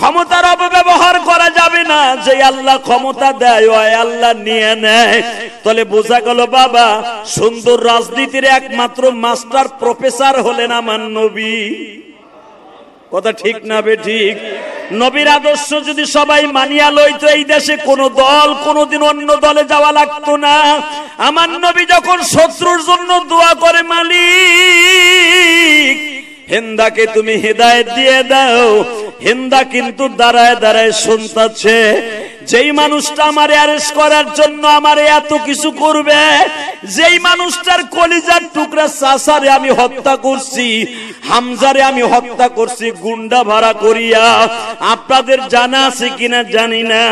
ক্ষমতার অপব্যবহার করা যাবে না যে আল্লাহ ক্ষমতা দেয় ওই আল্লাহ নিয়ে নেয় তাহলে বোঝা গেল বাবা সুন্দর রাজনীতির একমাত্র মাস্টার প্রফেসর হলেন আমার নবী কথা ঠিক না বে ঠিক নবীর আদর্শ যদি সবাই মানিয়া লইতো এই দেশে কোন দল কোনদিন অন্য দলে যাওয়া লাগতো না আমার নবী যখন শত্রুর জন্য দোয়া করে মালিক হেন্দাকে তুমি হৃদায়ত দিয়ে দাও হেন্দা কিন্তু দাঁড়ায় দাঁড়ায় শুনতাছে যেই মানুষটা আমার অ্যারেস্ট করার জন্য আমার এত কিছু করবে যেই মানুষটার কলিজার টুকরা চাচারে আমি হত্যা করছি হামজারে আমি হত্যা করছি গুন্ডা ভাড়া করিয়া আপনাদের জানা আছে কিনা জানি না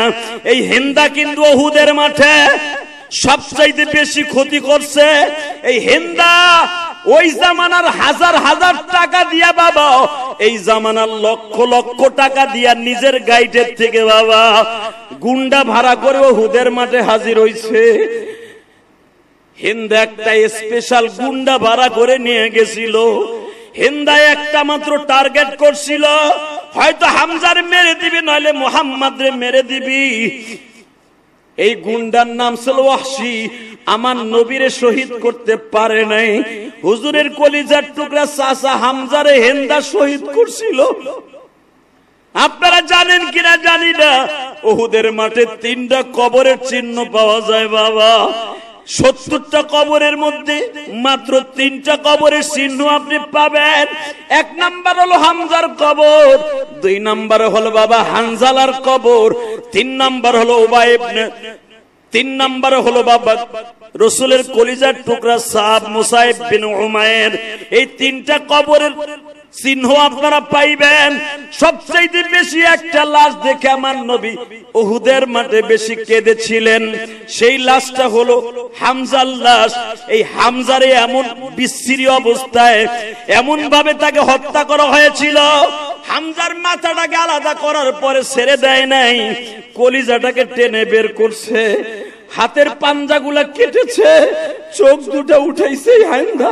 এই হিন্দা কিন্তু ওহুদের মাঠে সবচাইতে বেশি ক্ষতি করছে এই হিন্দা ওই জামানার হাজার হাজার টাকা দিয়া বাবা এই জামানার লক্ষ লক্ষ টাকা দিয়া নিজের গাইডের থেকে বাবা গুন্ডা ভাড়া করে হুদের মাঠে হাজির হইছে হিন্দা একটা স্পেশাল গুন্ডা ভাড়া করে নিয়ে গেছিল হিন্দা একটা মাত্র টার্গেট করছিল হয়তো হামজার মেরে দিবি নইলে মোহাম্মদ রে মেরে দিবি এই গুন্ডার নাম ছিল ওয়াসি আমার নবীরে শহীদ করতে পারে নাই হুজুরের কলিজার টুকরা চাচা হামজারে হেন্দা শহীদ করছিল আপনারা জানেন কিনা জানি না ওহুদের মাঠে তিনটা কবরের চিহ্ন পাওয়া যায় বাবা সত্তরটা কবরের মধ্যে মাত্র তিনটা কবরের চিহ্ন আপনি পাবেন এক নাম্বার হলো হামজার কবর দুই নাম্বার হলো বাবা হানজালার কবর তিন নাম্বার হলো ওবায় তিন নাম্বার হলো বাবা রসুলের কলিজার টুকরা সাহাব মুসাইব বিন উমায়ের এই তিনটা কবরের চিহ্ন আপনারা পাইবেন সবচেয়ে বেশি একটা লাশ দেখে আমার নবী ওহুদের মাঠে বেশি কেঁদেছিলেন সেই লাশটা হলো হামজার লাশ এই হামজারে এমন বিশ্রী অবস্থায় এমন ভাবে তাকে হত্যা করা হয়েছিল হামজার মাথাটাকে আলাদা করার পরে ছেড়ে দেয় নাই কলিজাটাকে টেনে বের করছে হাতের পাঞ্জাগুলা কেটেছে চোখ দুটা উঠাইছে হাইন্দা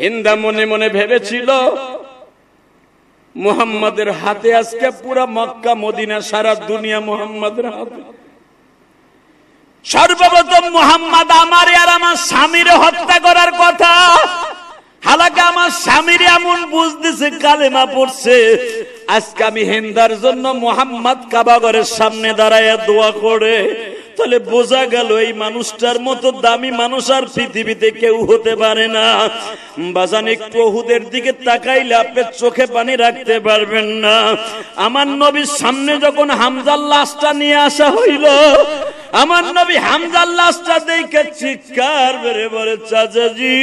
হিন্দা মনে মনে ভেবেছিল মুহাম্মাদের হাতে আজকে পুরা মক্কা মদিনা সারা দুনিয়া মুহাম্মাদের হাতে সর্বপ্রথম মোহাম্মদ আমার আর আমার স্বামীর হত্যা করার কথা হালাকে আমার স্বামীর এমন বুঝতেছে কালেমা পড়ছে আজকে আমি হিন্দার জন্য মোহাম্মদ কাবাগরের সামনে দাঁড়ায় দোয়া করে তাহলে বোঝা গেল এই মানুষটার মতো দামি মানুষ আর পৃথিবীতে কেউ হতে পারে না বাজান প্রহুদের দিকে তাকাইলে আপনি চোখে পানি রাখতে পারবেন না আমার নবীর সামনে যখন হামজার লাশটা নিয়ে আসা হইল আমার নবী হামজার লাশটা দেখে চিৎকার বেড়ে বলে চাচাজি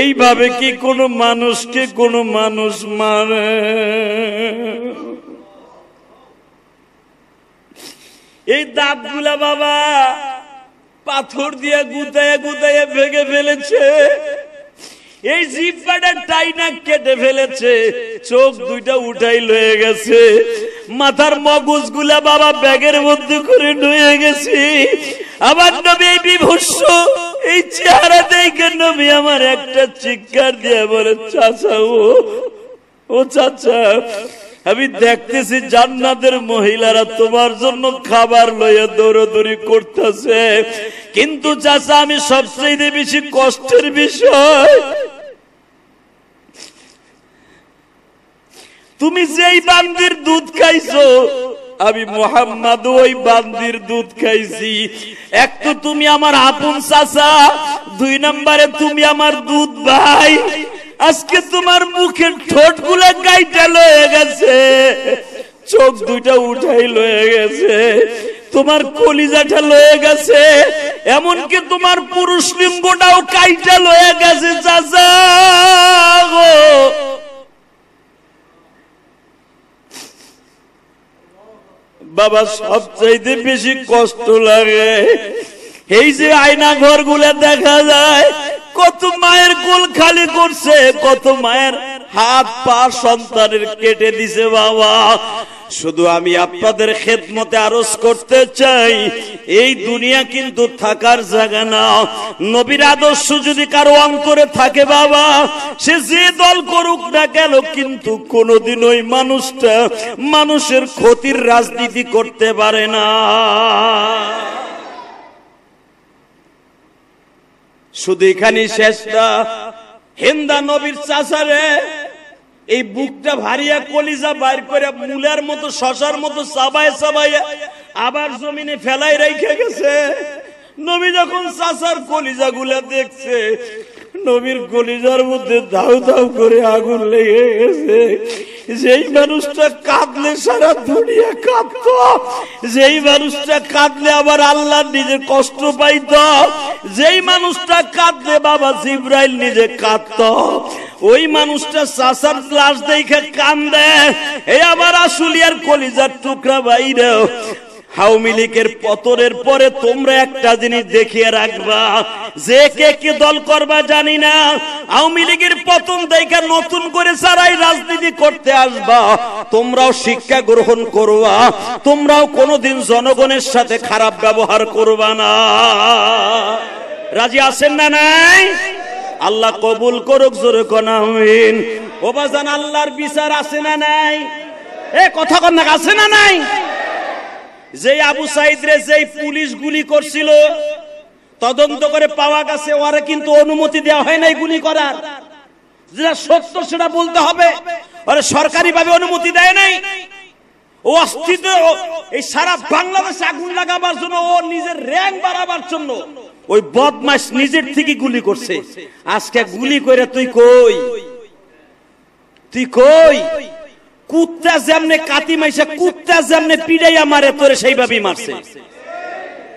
এইভাবে কি কোনো মানুষকে কোনো মানুষ মারে এই দাঁতগুলা বাবা পাথর দিয়ে গুতায় গুতায় ভেঙে ফেলেছে এই জিপাটা টাইনা কেটে ফেলেছে চোখ দুইটা উঠাই লয়ে গেছে মাথার মগজ গুলা বাবা ব্যাগের মধ্যে করে নুয়ে গেছি আমার নবী বিভস এই চেহারা দেখে নবী আমার একটা চিৎকার দিয়ে বলে চাচা ও ও চাচা আমি দেখতেছি জান্নাদের মহিলারা তোমার জন্য খাবার লইয়া দৌড়দৌড়ি করতেছে কিন্তু চাষা আমি সবচেয়ে বেশি কষ্টের বিষয় তুমি যেই বান্দির দুধ খাইছো আমি মোহাম্মদ ওই বান্দির দুধ খাইছি এক তো তুমি আমার আপন চাষা দুই নম্বরে তুমি আমার দুধ ভাই আজকে তোমার মুখের ঠোঁট গুলো কাইটা লয়ে গেছে চোখ দুইটা উঠাই লয়ে গেছে তোমার কলিজাটা লয়ে গেছে এমনকি তোমার পুরুষ লিঙ্গটাও কাইটা লয়ে গেছে চাচা গো বাবা সবচাইতে বেশি কষ্ট লাগে এই যে আয়না ঘর গুলো দেখা যায় কত মায়ের কোল খালি করছে কত মায়ের হাত পা সন্তানের কেটে দিছে বাবা শুধু আমি আপনাদের খেদমতে আরজ করতে চাই এই দুনিয়া কিন্তু থাকার জায়গা না নবীর আদর্শ যদি কারো অন্তরে থাকে বাবা সে যে দল করুক না কেন কিন্তু কোনোদিন ওই মানুষটা মানুষের ক্ষতির রাজনীতি করতে পারে না শুধু এখানে শেষ না হেন্দা নবীর চাষারে এই বুকটা ভারিয়া কলিজা বাইর করে মুলার মতো শশার মতো সাবায় সাবাইয়া আবার জমিনে ফেলাই রেখে গেছে নবী যখন চাষার কলিজা গুলা দেখছে নবীর কলিজার মধ্যে দাউ দাউ করে আগুন লেগে গেছে যেই মানুষটা কাঁদলে সারা দুনিয়া কাঁদত যেই মানুষটা কাঁদলে আবার আল্লাহ নিজে কষ্ট পাইত যেই মানুষটা কাঁদলে বাবা জিব্রাইল নিজে কাঁদত ওই মানুষটা চাষার লাশ দেখে কান্দে এ আবার আসুলিয়ার কলিজার টুকরা বাইরেও হাউমি লীগের পতনের পরে তোমরা একটা জিনিস দেখিয়ে রাখবা যে কে কি দল করবা জানি না আওয়ামী লীগের পতন দেখা নতুন করে সারাই রাজনীতি করতে আসবা তোমরাও শিক্ষা গ্রহণ করবা তোমরাও কোনোদিন জনগণের সাথে খারাপ ব্যবহার করবা না রাজি আছেন না নাই আল্লাহ কবুল করুক জোরে কনামিন ওবাজান আল্লাহর বিচার আছে না নাই এ কথা কন্যা আছে না নাই যে আবু সাইদ রে যেই পুলিশ গুলি করছিল তদন্ত করে পাওয়া গেছে ওরা কিন্তু অনুমতি দেওয়া হয় নাই গুলি করার যেটা সত্য সেটা বলতে হবে ওরা সরকারি ভাবে অনুমতি দেয় নাই ও অস্তিত্ব এই সারা বাংলাদেশে আগুন লাগাবার জন্য ও নিজের র্যাঙ্ক বাড়াবার জন্য ওই বদমাস নিজের থেকে গুলি করছে আজকে গুলি করে তুই কই তুই কই কুত্তা যেমনে কাতি মাইসে কুত্তা যেমনে পিড়াইয়া মারে তোরে সেইভাবেই মারছে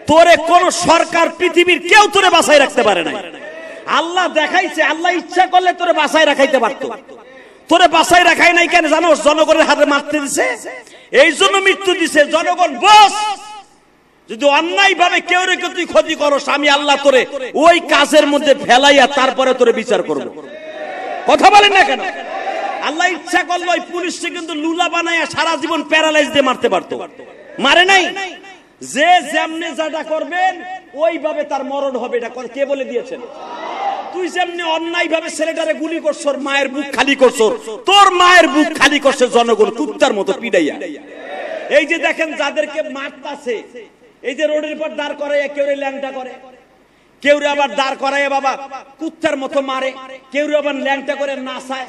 তোরে কোন সরকার পৃথিবীর কেউ তোরে বাসায় রাখতে পারে নাই আল্লাহ দেখাইছে আল্লাহ ইচ্ছা করলে তোরে বাসায় রাখাইতে পারতো তোরে বাসায় রাখাই নাই কেন জানো জনগণের হাতে মারতে দিছে এই জন্য মৃত্যু দিছে জনগণ বস যদি অন্যায় ভাবে কেউ রেখে তুই ক্ষতি করো আমি আল্লাহ তোরে ওই কাজের মধ্যে ফেলাইয়া তারপরে তোরে বিচার করব কথা বলেন না কেন আল্লাহ ইচ্ছা করলো ওই পুলিশকে কিন্তু লুলা বানায় সারা জীবন প্যারালাইজ দিয়ে মারতে পারতো মারে নাই যে যেমনে যাটা করবেন ওইভাবে তার মরণ হবে এটা কে বলে দিয়েছেন তুই যেমনি অন্যায় ভাবে ছেলেটারে গুলি করছো মায়ের বুক খালি করছো তোর মায়ের বুক খালি করছে জনগণ কুত্তার মতো পিডাইয়া এই যে দেখেন যাদেরকে মারতাছে এই যে রোডের উপর দাঁড় করাইয়া কেউ ল্যাংটা করে কেউ আবার দাঁড় করাইয়া বাবা কুত্তার মতো মারে কেউ আবার ল্যাংটা করে নাচায়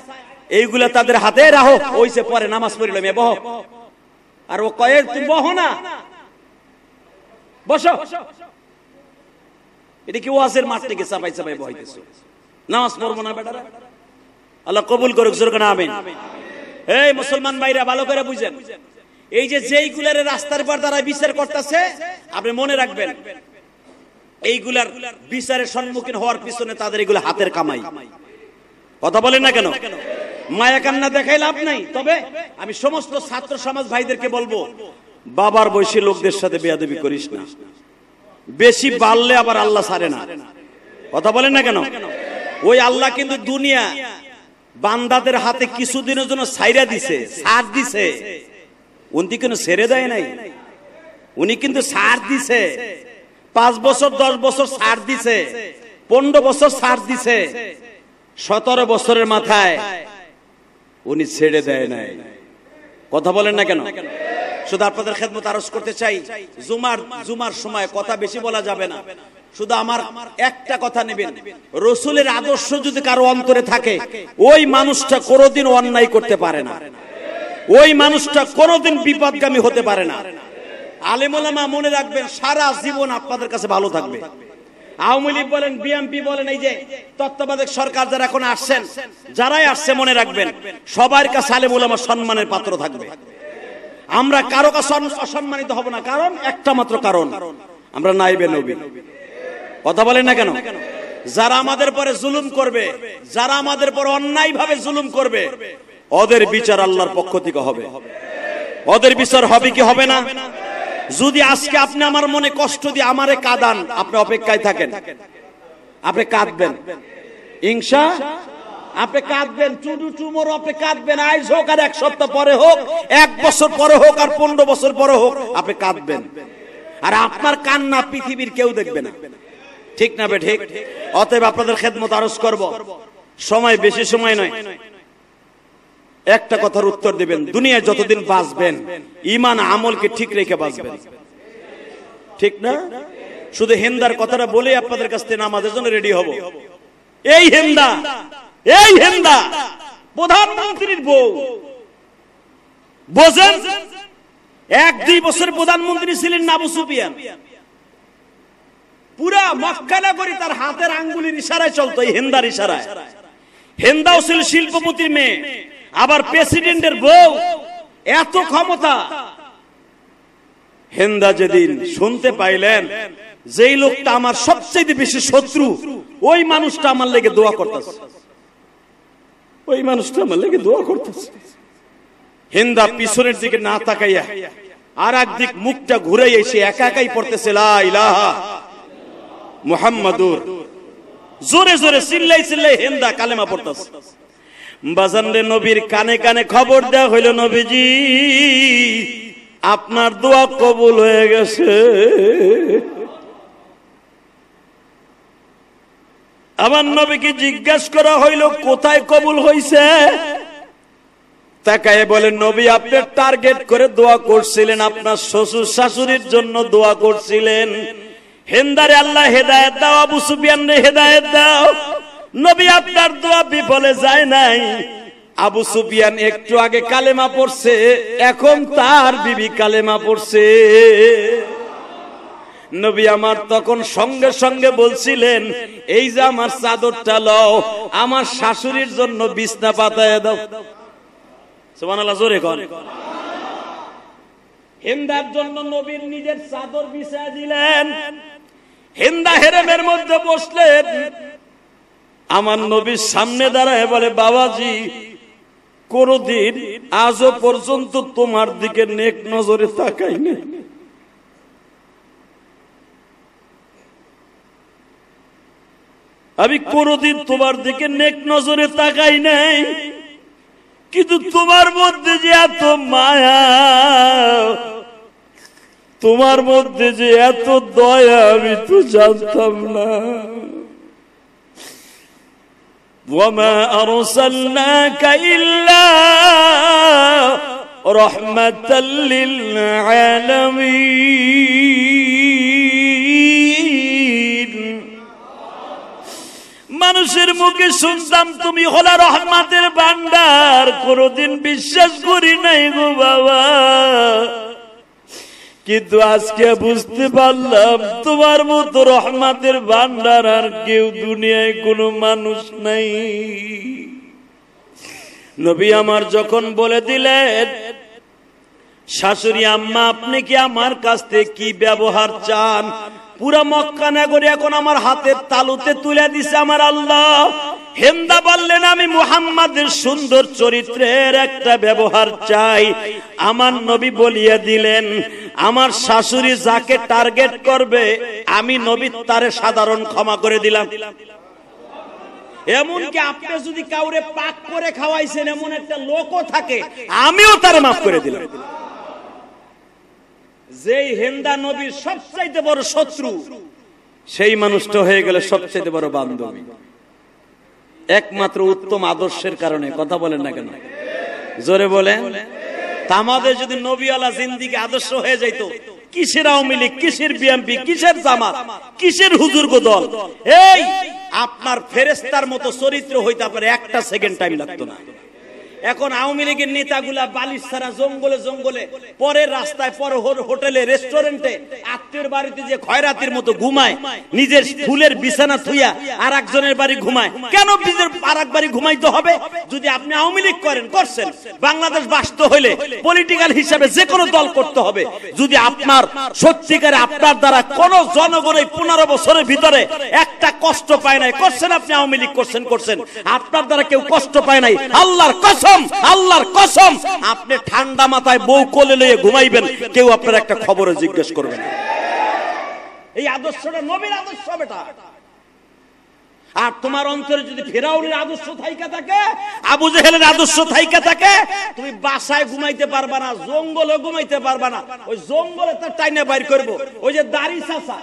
এইগুলা তাদের হাতে রাখো ওইসে পরে নামাজ পড়িল মেয়ে বহ আর ও কয়ে তুমি বহ না বসো এটা কি মাঠ থেকে বহাইতেছো নামাজ পড়বো না বেটারা আল্লাহ কবুল করুক আমিন এই মুসলমান ভাইরা ভালো করে বুঝেন এই যে যেইগুলার রাস্তার পর তারা বিচার করতেছে আপনি মনে রাখবেন এইগুলার বিচারের সম্মুখীন হওয়ার পিছনে তাদের এগুলো হাতের কামাই কথা বলেন না কেন মায়া কান্না দেখাই লাভ নাই তবে আমি সমস্ত ছাত্র সমাজ ভাইদেরকে বলবো বাবার বয়সী লোকদের সাথে বেয়াদবি করিস না বেশি বাড়লে আবার আল্লাহ সারে না কথা বলেন না কেন ওই আল্লাহ কিন্তু দুনিয়া বান্দাদের হাতে কিছুদিনের জন্য সাইরা দিছে সার দিছে উনি কিন্তু ছেড়ে দেয় নাই উনি কিন্তু সার দিছে পাঁচ বছর দশ বছর সার দিছে পনেরো বছর সার দিছে সতেরো বছরের মাথায় উনি ছেড়ে দেয় নাই কথা বলেন না কেন শুধু আপনাদের খেদমত আরজ করতে চাই জুমার জুমার সময় কথা বেশি বলা যাবে না শুধু আমার একটা কথা নেবেন রসুলের আদর্শ যদি কারো অন্তরে থাকে ওই মানুষটা কোনোদিন অন্যায় করতে পারে না ওই মানুষটা কোনোদিন বিপদগামী হতে পারে না আলেমোলামা মনে রাখবেন সারা জীবন আপনাদের কাছে ভালো থাকবে আওয়ামী লীগ বলেন বিএমপি বলেন এই যে তত্ত্বাবধায়ক সরকার যারা এখন আসছেন যারাই আসছে মনে রাখবেন সবার কাছে আলেম ওলামা সম্মানের পাত্র থাকবে আমরা কারো কাছে অসম্মানিত হব না কারণ একটা মাত্র কারণ আমরা নাইবে নবী কথা বলেন না কেন যারা আমাদের পরে জুলুম করবে যারা আমাদের পরে অন্যায় ভাবে জুলুম করবে ওদের বিচার আল্লাহর পক্ষ থেকে হবে ওদের বিচার হবে কি হবে না যদি আজকে আপনি আমার মনে কষ্ট দিয়ে আমারে কাঁদান আপনি অপেক্ষায় থাকেন আপনি কাঁদবেন ইংসা আপনি কাঁদবেন টুডু টুমোর আপনি কাঁদবেন আইজ হোক আর এক সপ্তাহ পরে হোক এক বছর পরে হোক আর পনেরো বছর পরে হোক আপনি কাঁদবেন আর আপনার কান্না পৃথিবীর কেউ দেখবে না ঠিক না বে ঠিক অতএব আপনাদের খেদমত আরজ করব সময় বেশি সময় নয় একটা কথার উত্তর দিবেন দুনিয়ায় যতদিন বাঁচবেন ইমান আমলকে ঠিক রেখে বাঁচবেন ঠিক না শুধু হেন্দার কথাটা বলে আপনাদের কাছ থেকে নামাজের জন্য রেডি হব এই হেন্দা এই হেন্দা প্রধানমন্ত্রীর বউ বোঝেন এক দুই বছর প্রধানমন্ত্রী ছিলেন নাবু সুপিয়ান পুরা মক্কা করে তার হাতের আঙ্গুলির ইশারায় চলতো এই হেন্দার ইশারায় হেন্দাও ছিল শিল্পপতির মেয়ে আবার প্রেসিডেন্টের বউ এত ক্ষমতা হেন্দা যেদিন শুনতে পাইলেন যেই লোকটা আমার সবচেয়ে বেশি শত্রু ওই মানুষটা আমার লেগে দোয়া করতেছে ওই মানুষটা আমার লেগে দোয়া করতেছে হিন্দা পিছনের দিকে না তাকাইয়া আর একদিক মুখটা ঘুরে এসে একা একাই পড়তেছে মোহাম্মদুর জোরে জোরে চিল্লাই চিল্লাই হিন্দা কালেমা পড়তেছে বাজানলে নবীর কানে কানে খবর দেওয়া হইল নবীজি আপনার দোয়া কবুল হয়ে গেছে আমার নবীকে জিজ্ঞাসা করা হইল কোথায় কবুল হইছে তাকায় বলে নবী আপনি টার্গেট করে দোয়া করছিলেন আপনার শ্বশুর শাশুড়ির জন্য দোয়া করছিলেন হেন্দারে আল্লাহ হেদায়ত দাও আবু সুবিয়ান রে হেদায়ত দাও নবী আপনার দোয়া বিফলে যায় নাই আবু সুফিয়ান একটু আগে কালেমা পড়ছে এখন তার বিবি কালেমা পড়ছে নবী আমার তখন সঙ্গে সঙ্গে বলছিলেন এই যে আমার চাদরটা লও আমার শাশুড়ির জন্য বিছনা পাতায় দাও সুবহানাল্লাহ জোরে কর হিন্দার জন্য নবীর নিজের চাদর বিছায় দিলেন হিন্দা হেরেমের মধ্যে বসলেন আমার নবীর সামনে দাঁড়ায় বলে বাবাজি কোনদিন আজও পর্যন্ত তোমার দিকে নেক নজরে তাকাই নেই আমি কোনদিন তোমার দিকে নেক নজরে তাকাই নাই কিন্তু তোমার মধ্যে যে এত মায়া তোমার মধ্যে যে এত দয়া আমি তো জানতাম না وما أرسلناك إلا رحمة للعالمين মানুষের মুখে শুনতাম তুমি হলা রহমাতের ভান্ডার কোনোদিন বিশ্বাস করি নাই গো বাবা কিন্তু আজকে বুঝতে পারলাম তোমার মতো রহমাতের ভান্ডার আর কেউ দুনিয়ায় কোনো মানুষ নাই নবী আমার যখন বলে দিলেন শাশুড়ি আম্মা আপনি কি আমার কাছ থেকে কি ব্যবহার চান পুরা মক্কা নগরী এখন আমার হাতের তালুতে তুলে দিছে আমার আল্লাহ হেন্দা বললেন আমি মুহাম্মাদের সুন্দর চরিত্রের একটা ব্যবহার চাই আমার নবী বলিয়ে দিলেন আমার শাশুড়ি যাকে টার্গেট করবে আমি নবী তারে সাধারণ ক্ষমা করে দিলাম এমনকি আপনি যদি কাউরে পাক করে খাওয়াইছেন এমন একটা লোকও থাকে আমিও তারে মাফ করে দিলাম যেই হেন্দা নবীর সবচাইতে বড় শত্রু সেই মানুষটা হয়ে গেল সবচাইতে বড় বান্ধবী একমাত্র উত্তম আদর্শের কারণে কথা বলেন না কেন জোরে বলেন তা আমাদের যদি নবী আলা জিন্দিকে আদর্শ হয়ে যাইত কিসের আওয়ামী লীগ কিসের বিএমপি কিসের জামাত কিসের হুজুর দল এই আপনার ফেরেস্তার মতো চরিত্র হইতে আপনার একটা সেকেন্ড টাইম লাগতো না এখন আওয়ামী লীগের নেতাগুলা বালিশ ছাড়া জঙ্গলে জঙ্গলে পরের রাস্তায় পরে হোটেলে রেস্টুরেন্টে আত্মীয় বাড়িতে যে খয়রাতির মতো ঘুমায় নিজের ফুলের বিছানা থুইয়া আর একজনের বাড়ি ঘুমায় কেন নিজের আর এক বাড়ি ঘুমাইতে হবে যদি আপনি আওয়ামী লীগ করেন করছেন বাংলাদেশ বাস্ত হইলে পলিটিক্যাল হিসাবে যে কোনো দল করতে হবে যদি আপনার সত্যিকারে আপনার দ্বারা কোন জনগণ এই পনেরো বছরের ভিতরে একটা কষ্ট পায় নাই করছেন আপনি আওয়ামী লীগ করছেন করছেন আপনার দ্বারা কেউ কষ্ট পায় নাই আল্লাহর কষ্ট কসম আল্লাহর কসম আপনি ঠান্ডা মাথায় বউ কোলে লয়ে ঘুমাইবেন কেউ আপনার একটা খবরে জিজ্ঞেস করবে না এই আদর্শটা নবীর আদর্শ বেটা আর তোমার অন্তরে যদি ফেরাউলের আদর্শ থাইকা থাকে আবু জেহেলের আদর্শ থাইকা থাকে তুমি বাসায় ঘুমাইতে পারবা না জঙ্গলে ঘুমাইতে পারবা না ওই জঙ্গলে তো টাইনে বাইর করব ওই যে দাড়ি চাচা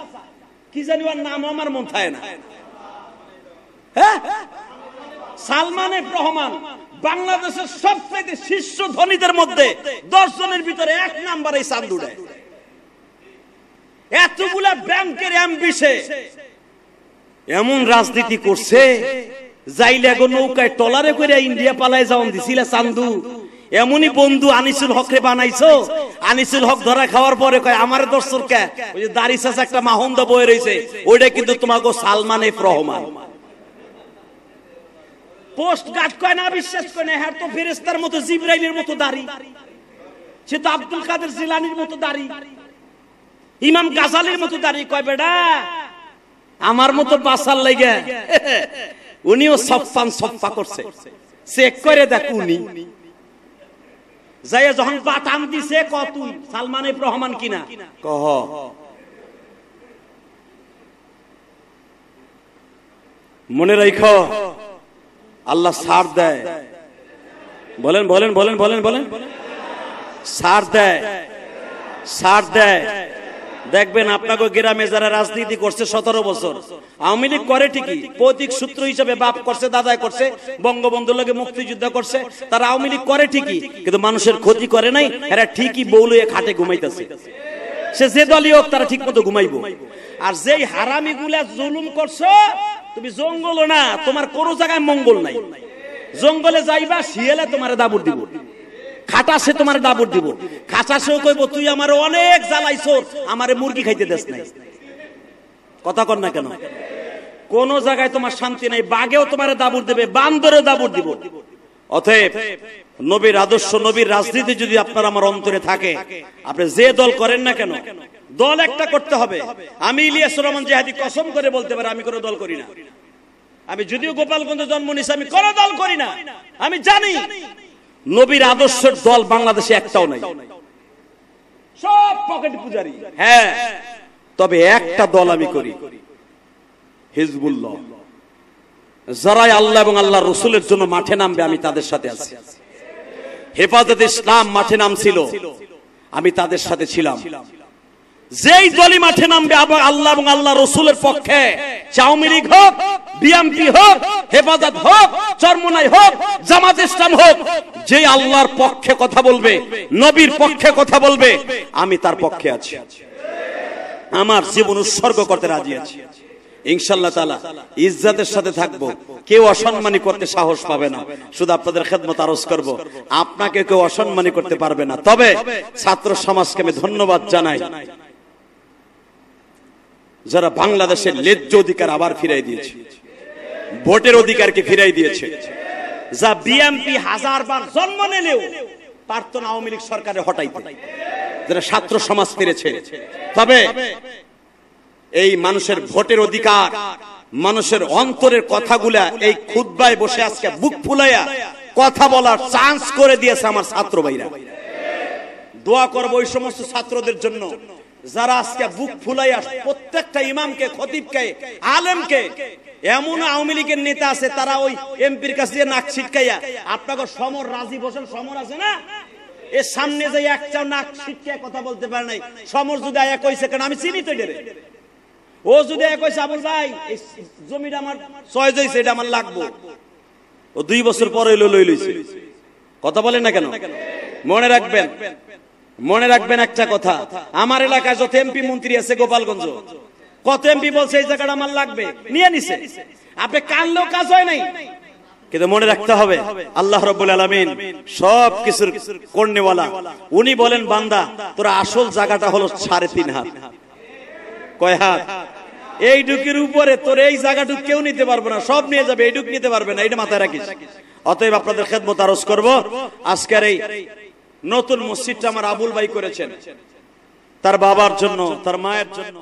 কি জানি ওর নাম আমার মন থাকে না হ্যাঁ সালমান রহমান বাংলাদেশের সবচেয়ে শীর্ষ ধনীদের মধ্যে দশ জনের ভিতরে এক নাম্বার এই চান্দু এতগুলা ব্যাংকের অ্যাম্বিশে এমন রাজনীতি করছে যাইলে এখন নৌকায় টলারে করে ইন্ডিয়া পালায় যাওয়ান দিছিলে চান্দু এমনই বন্ধু আনিসুল হকরে বানাইছো আনিসুল হক ধরা খাওয়ার পরে কয় আমার দর্শক ওই যে দাড়ি একটা মাহন্দ বয়ে রয়েছে ওইটা কিন্তু তোমাকে Salman F Rahman post guard কয় না বিশ্বাস করে না হ্যাঁ তো ফেরেস্তার মতো জিব্রাইলের মতো দাঁড়ি সে তো আব্দুল কাদের জিলানির মতো দাঁড়ি ইমাম গাজালের মতো দাড়ি কয় বেডা আমার মতো বাসার লাগে উনিও সফান সফা করছে চেক করে দেখ উনি যাই যখন বাতাম দিছে কত তুই সালমান রহমান কিনা কহ মনে রাখো আল্লাহ সার দেয় বলেন বলেন বলেন বলেন বলেন সার দেয় সার দেয় দেখবেন আপনাকে গ্রামে যারা রাজনীতি করছে সতেরো বছর আওয়ামী লীগ করে ঠিকই পৈতিক সূত্র হিসেবে বাপ করছে দাদায় করছে বঙ্গবন্ধুর লোকে মুক্তিযুদ্ধ করছে তারা আওয়ামী লীগ করে ঠিকই কিন্তু মানুষের ক্ষতি করে নাই এরা ঠিকই বৌলুয়ে খাটে ঘুমাইতেছে সে যে দলই হোক তারা ঠিক মতো ঘুমাইব আর যেই হারামি গুলা জুলুম করছো তুমি জঙ্গল না তোমার কোন জায়গায় মঙ্গল নাই জঙ্গলে যাইবা শিয়ালে তোমার দাবুর দিব খাটাসে তোমার দাবুর দিব খাটাসেও কইব তুই আমার অনেক জ্বালাইছো আমারে মুরগি খাইতে দেশ নাই কথা কর না কেন কোন জায়গায় তোমার শান্তি নাই বাঘেও তোমার দাবুর দেবে বান্দরেও দাবুর দিব অতএব নবীর আদর্শ নবীর রাজনীতি যদি আপনার আমার অন্তরে থাকে আপনি যে দল করেন না কেন দল একটা করতে হবে আমি ইলিয়াস রহমান জেহাদি কসম করে বলতে পারি আমি কোনো দল করি না আমি যদিও গোপালগঞ্জে জন্ম নিছি আমি কোনো দল করি না আমি জানি নবীর আদর্শের দল বাংলাদেশে একটাও নাই সব পকেট পূজারি হ্যাঁ তবে একটা দল আমি করি হিজবুল্লাহ যারাই আল্লাহ এবং আল্লাহ রসুলের জন্য মাঠে নামবে আমি তাদের সাথে আছি হেফাজত ইসলাম মাঠে নামছিল আমি তাদের সাথে ছিলাম যেই দলই মাঠে নামবে আবার আল্লাহ এবং আল্লাহ রসুলের পক্ষে আওয়ামী লীগ হোক বিএমপি হোক হেফাজত হোক চরমনাই হোক জামাত ইসলাম হোক যে আল্লাহর পক্ষে কথা বলবে নবীর পক্ষে কথা বলবে আমি তার পক্ষে আছি আমার জীবন উৎসর্গ করতে রাজি আছি ইনশাল্লাহ তালা ইজ্জাতের সাথে থাকবো কেউ অসম্মানি করতে সাহস পাবে না শুধু আপনাদের খেদমত আরজ করব। আপনাকে কেউ অসম্মানি করতে পারবে না তবে ছাত্র সমাজকে আমি ধন্যবাদ জানাই যারা বাংলাদেশের লেজ্জ অধিকার আবার ফিরাই দিয়েছে ভোটের অধিকারকে ফিরাই দিয়েছে যা বিএমপি বার জন্ম নিলেও পার্থ না আওয়ামী লীগ সরকারে হটাই যারা ছাত্র সমাজ ফিরেছে তবে এই মানুষের ভোটের অধিকার মানুষের অন্তরের কথাগুলা এই খুদ্ায় বসে আজকে বুক ফুলাইয়া কথা বলার চান্স করে দিয়েছে আমার ছাত্র ভাইরা দোয়া করবো ওই সমস্ত ছাত্রদের জন্য যারা আজকে বুক ফুলাইয়া প্রত্যেকটা ইমামকে খতিবকে আলেমকে এমন আওয়ামী লীগের নেতা আছে তারা ওই এমপির কাছে নাক ছিটকাইয়া আপনাকে সমর রাজীব হোসেন সমর আছে না এর সামনে যে একটা নাক ছিটকে কথা বলতে পারে নাই সমর যদি আয়া কইছে কেন আমি চিনি তো ডেরে ও যদি আয়া কইছে আবুল ভাই এই জমিটা আমার চয়েস হইছে এটা আমার লাগবো ও দুই বছর পরে লই লইছে কথা বলেন না কেন মনে রাখবেন মনে রাখবেন একটা কথা আমার এলাকায় যত এমপি মন্ত্রী আছে গোপালগঞ্জ কত এমপি বলছে এই জায়গাটা আমার লাগবে নিয়ে নিছে আপনি কানলেও কাজ হয় নাই কিন্তু মনে রাখতে হবে আল্লাহ রব আলমিন সব কিছুর কর্ণেওয়ালা উনি বলেন বান্দা তোরা আসল জায়গাটা হলো সাড়ে তিন হাত কয় হাত এই ডুকির উপরে তোর এই জায়গাটুক কেউ নিতে পারবে না সব নিয়ে যাবে এইটুক নিতে পারবে না এটা মাথায় রাখিস অতএব আপনাদের খেদমত আরজ করবো আজকের এই নতুন মসজিদটা আমার আবুল ভাই করেছেন তার বাবার জন্য তার মায়ের জন্য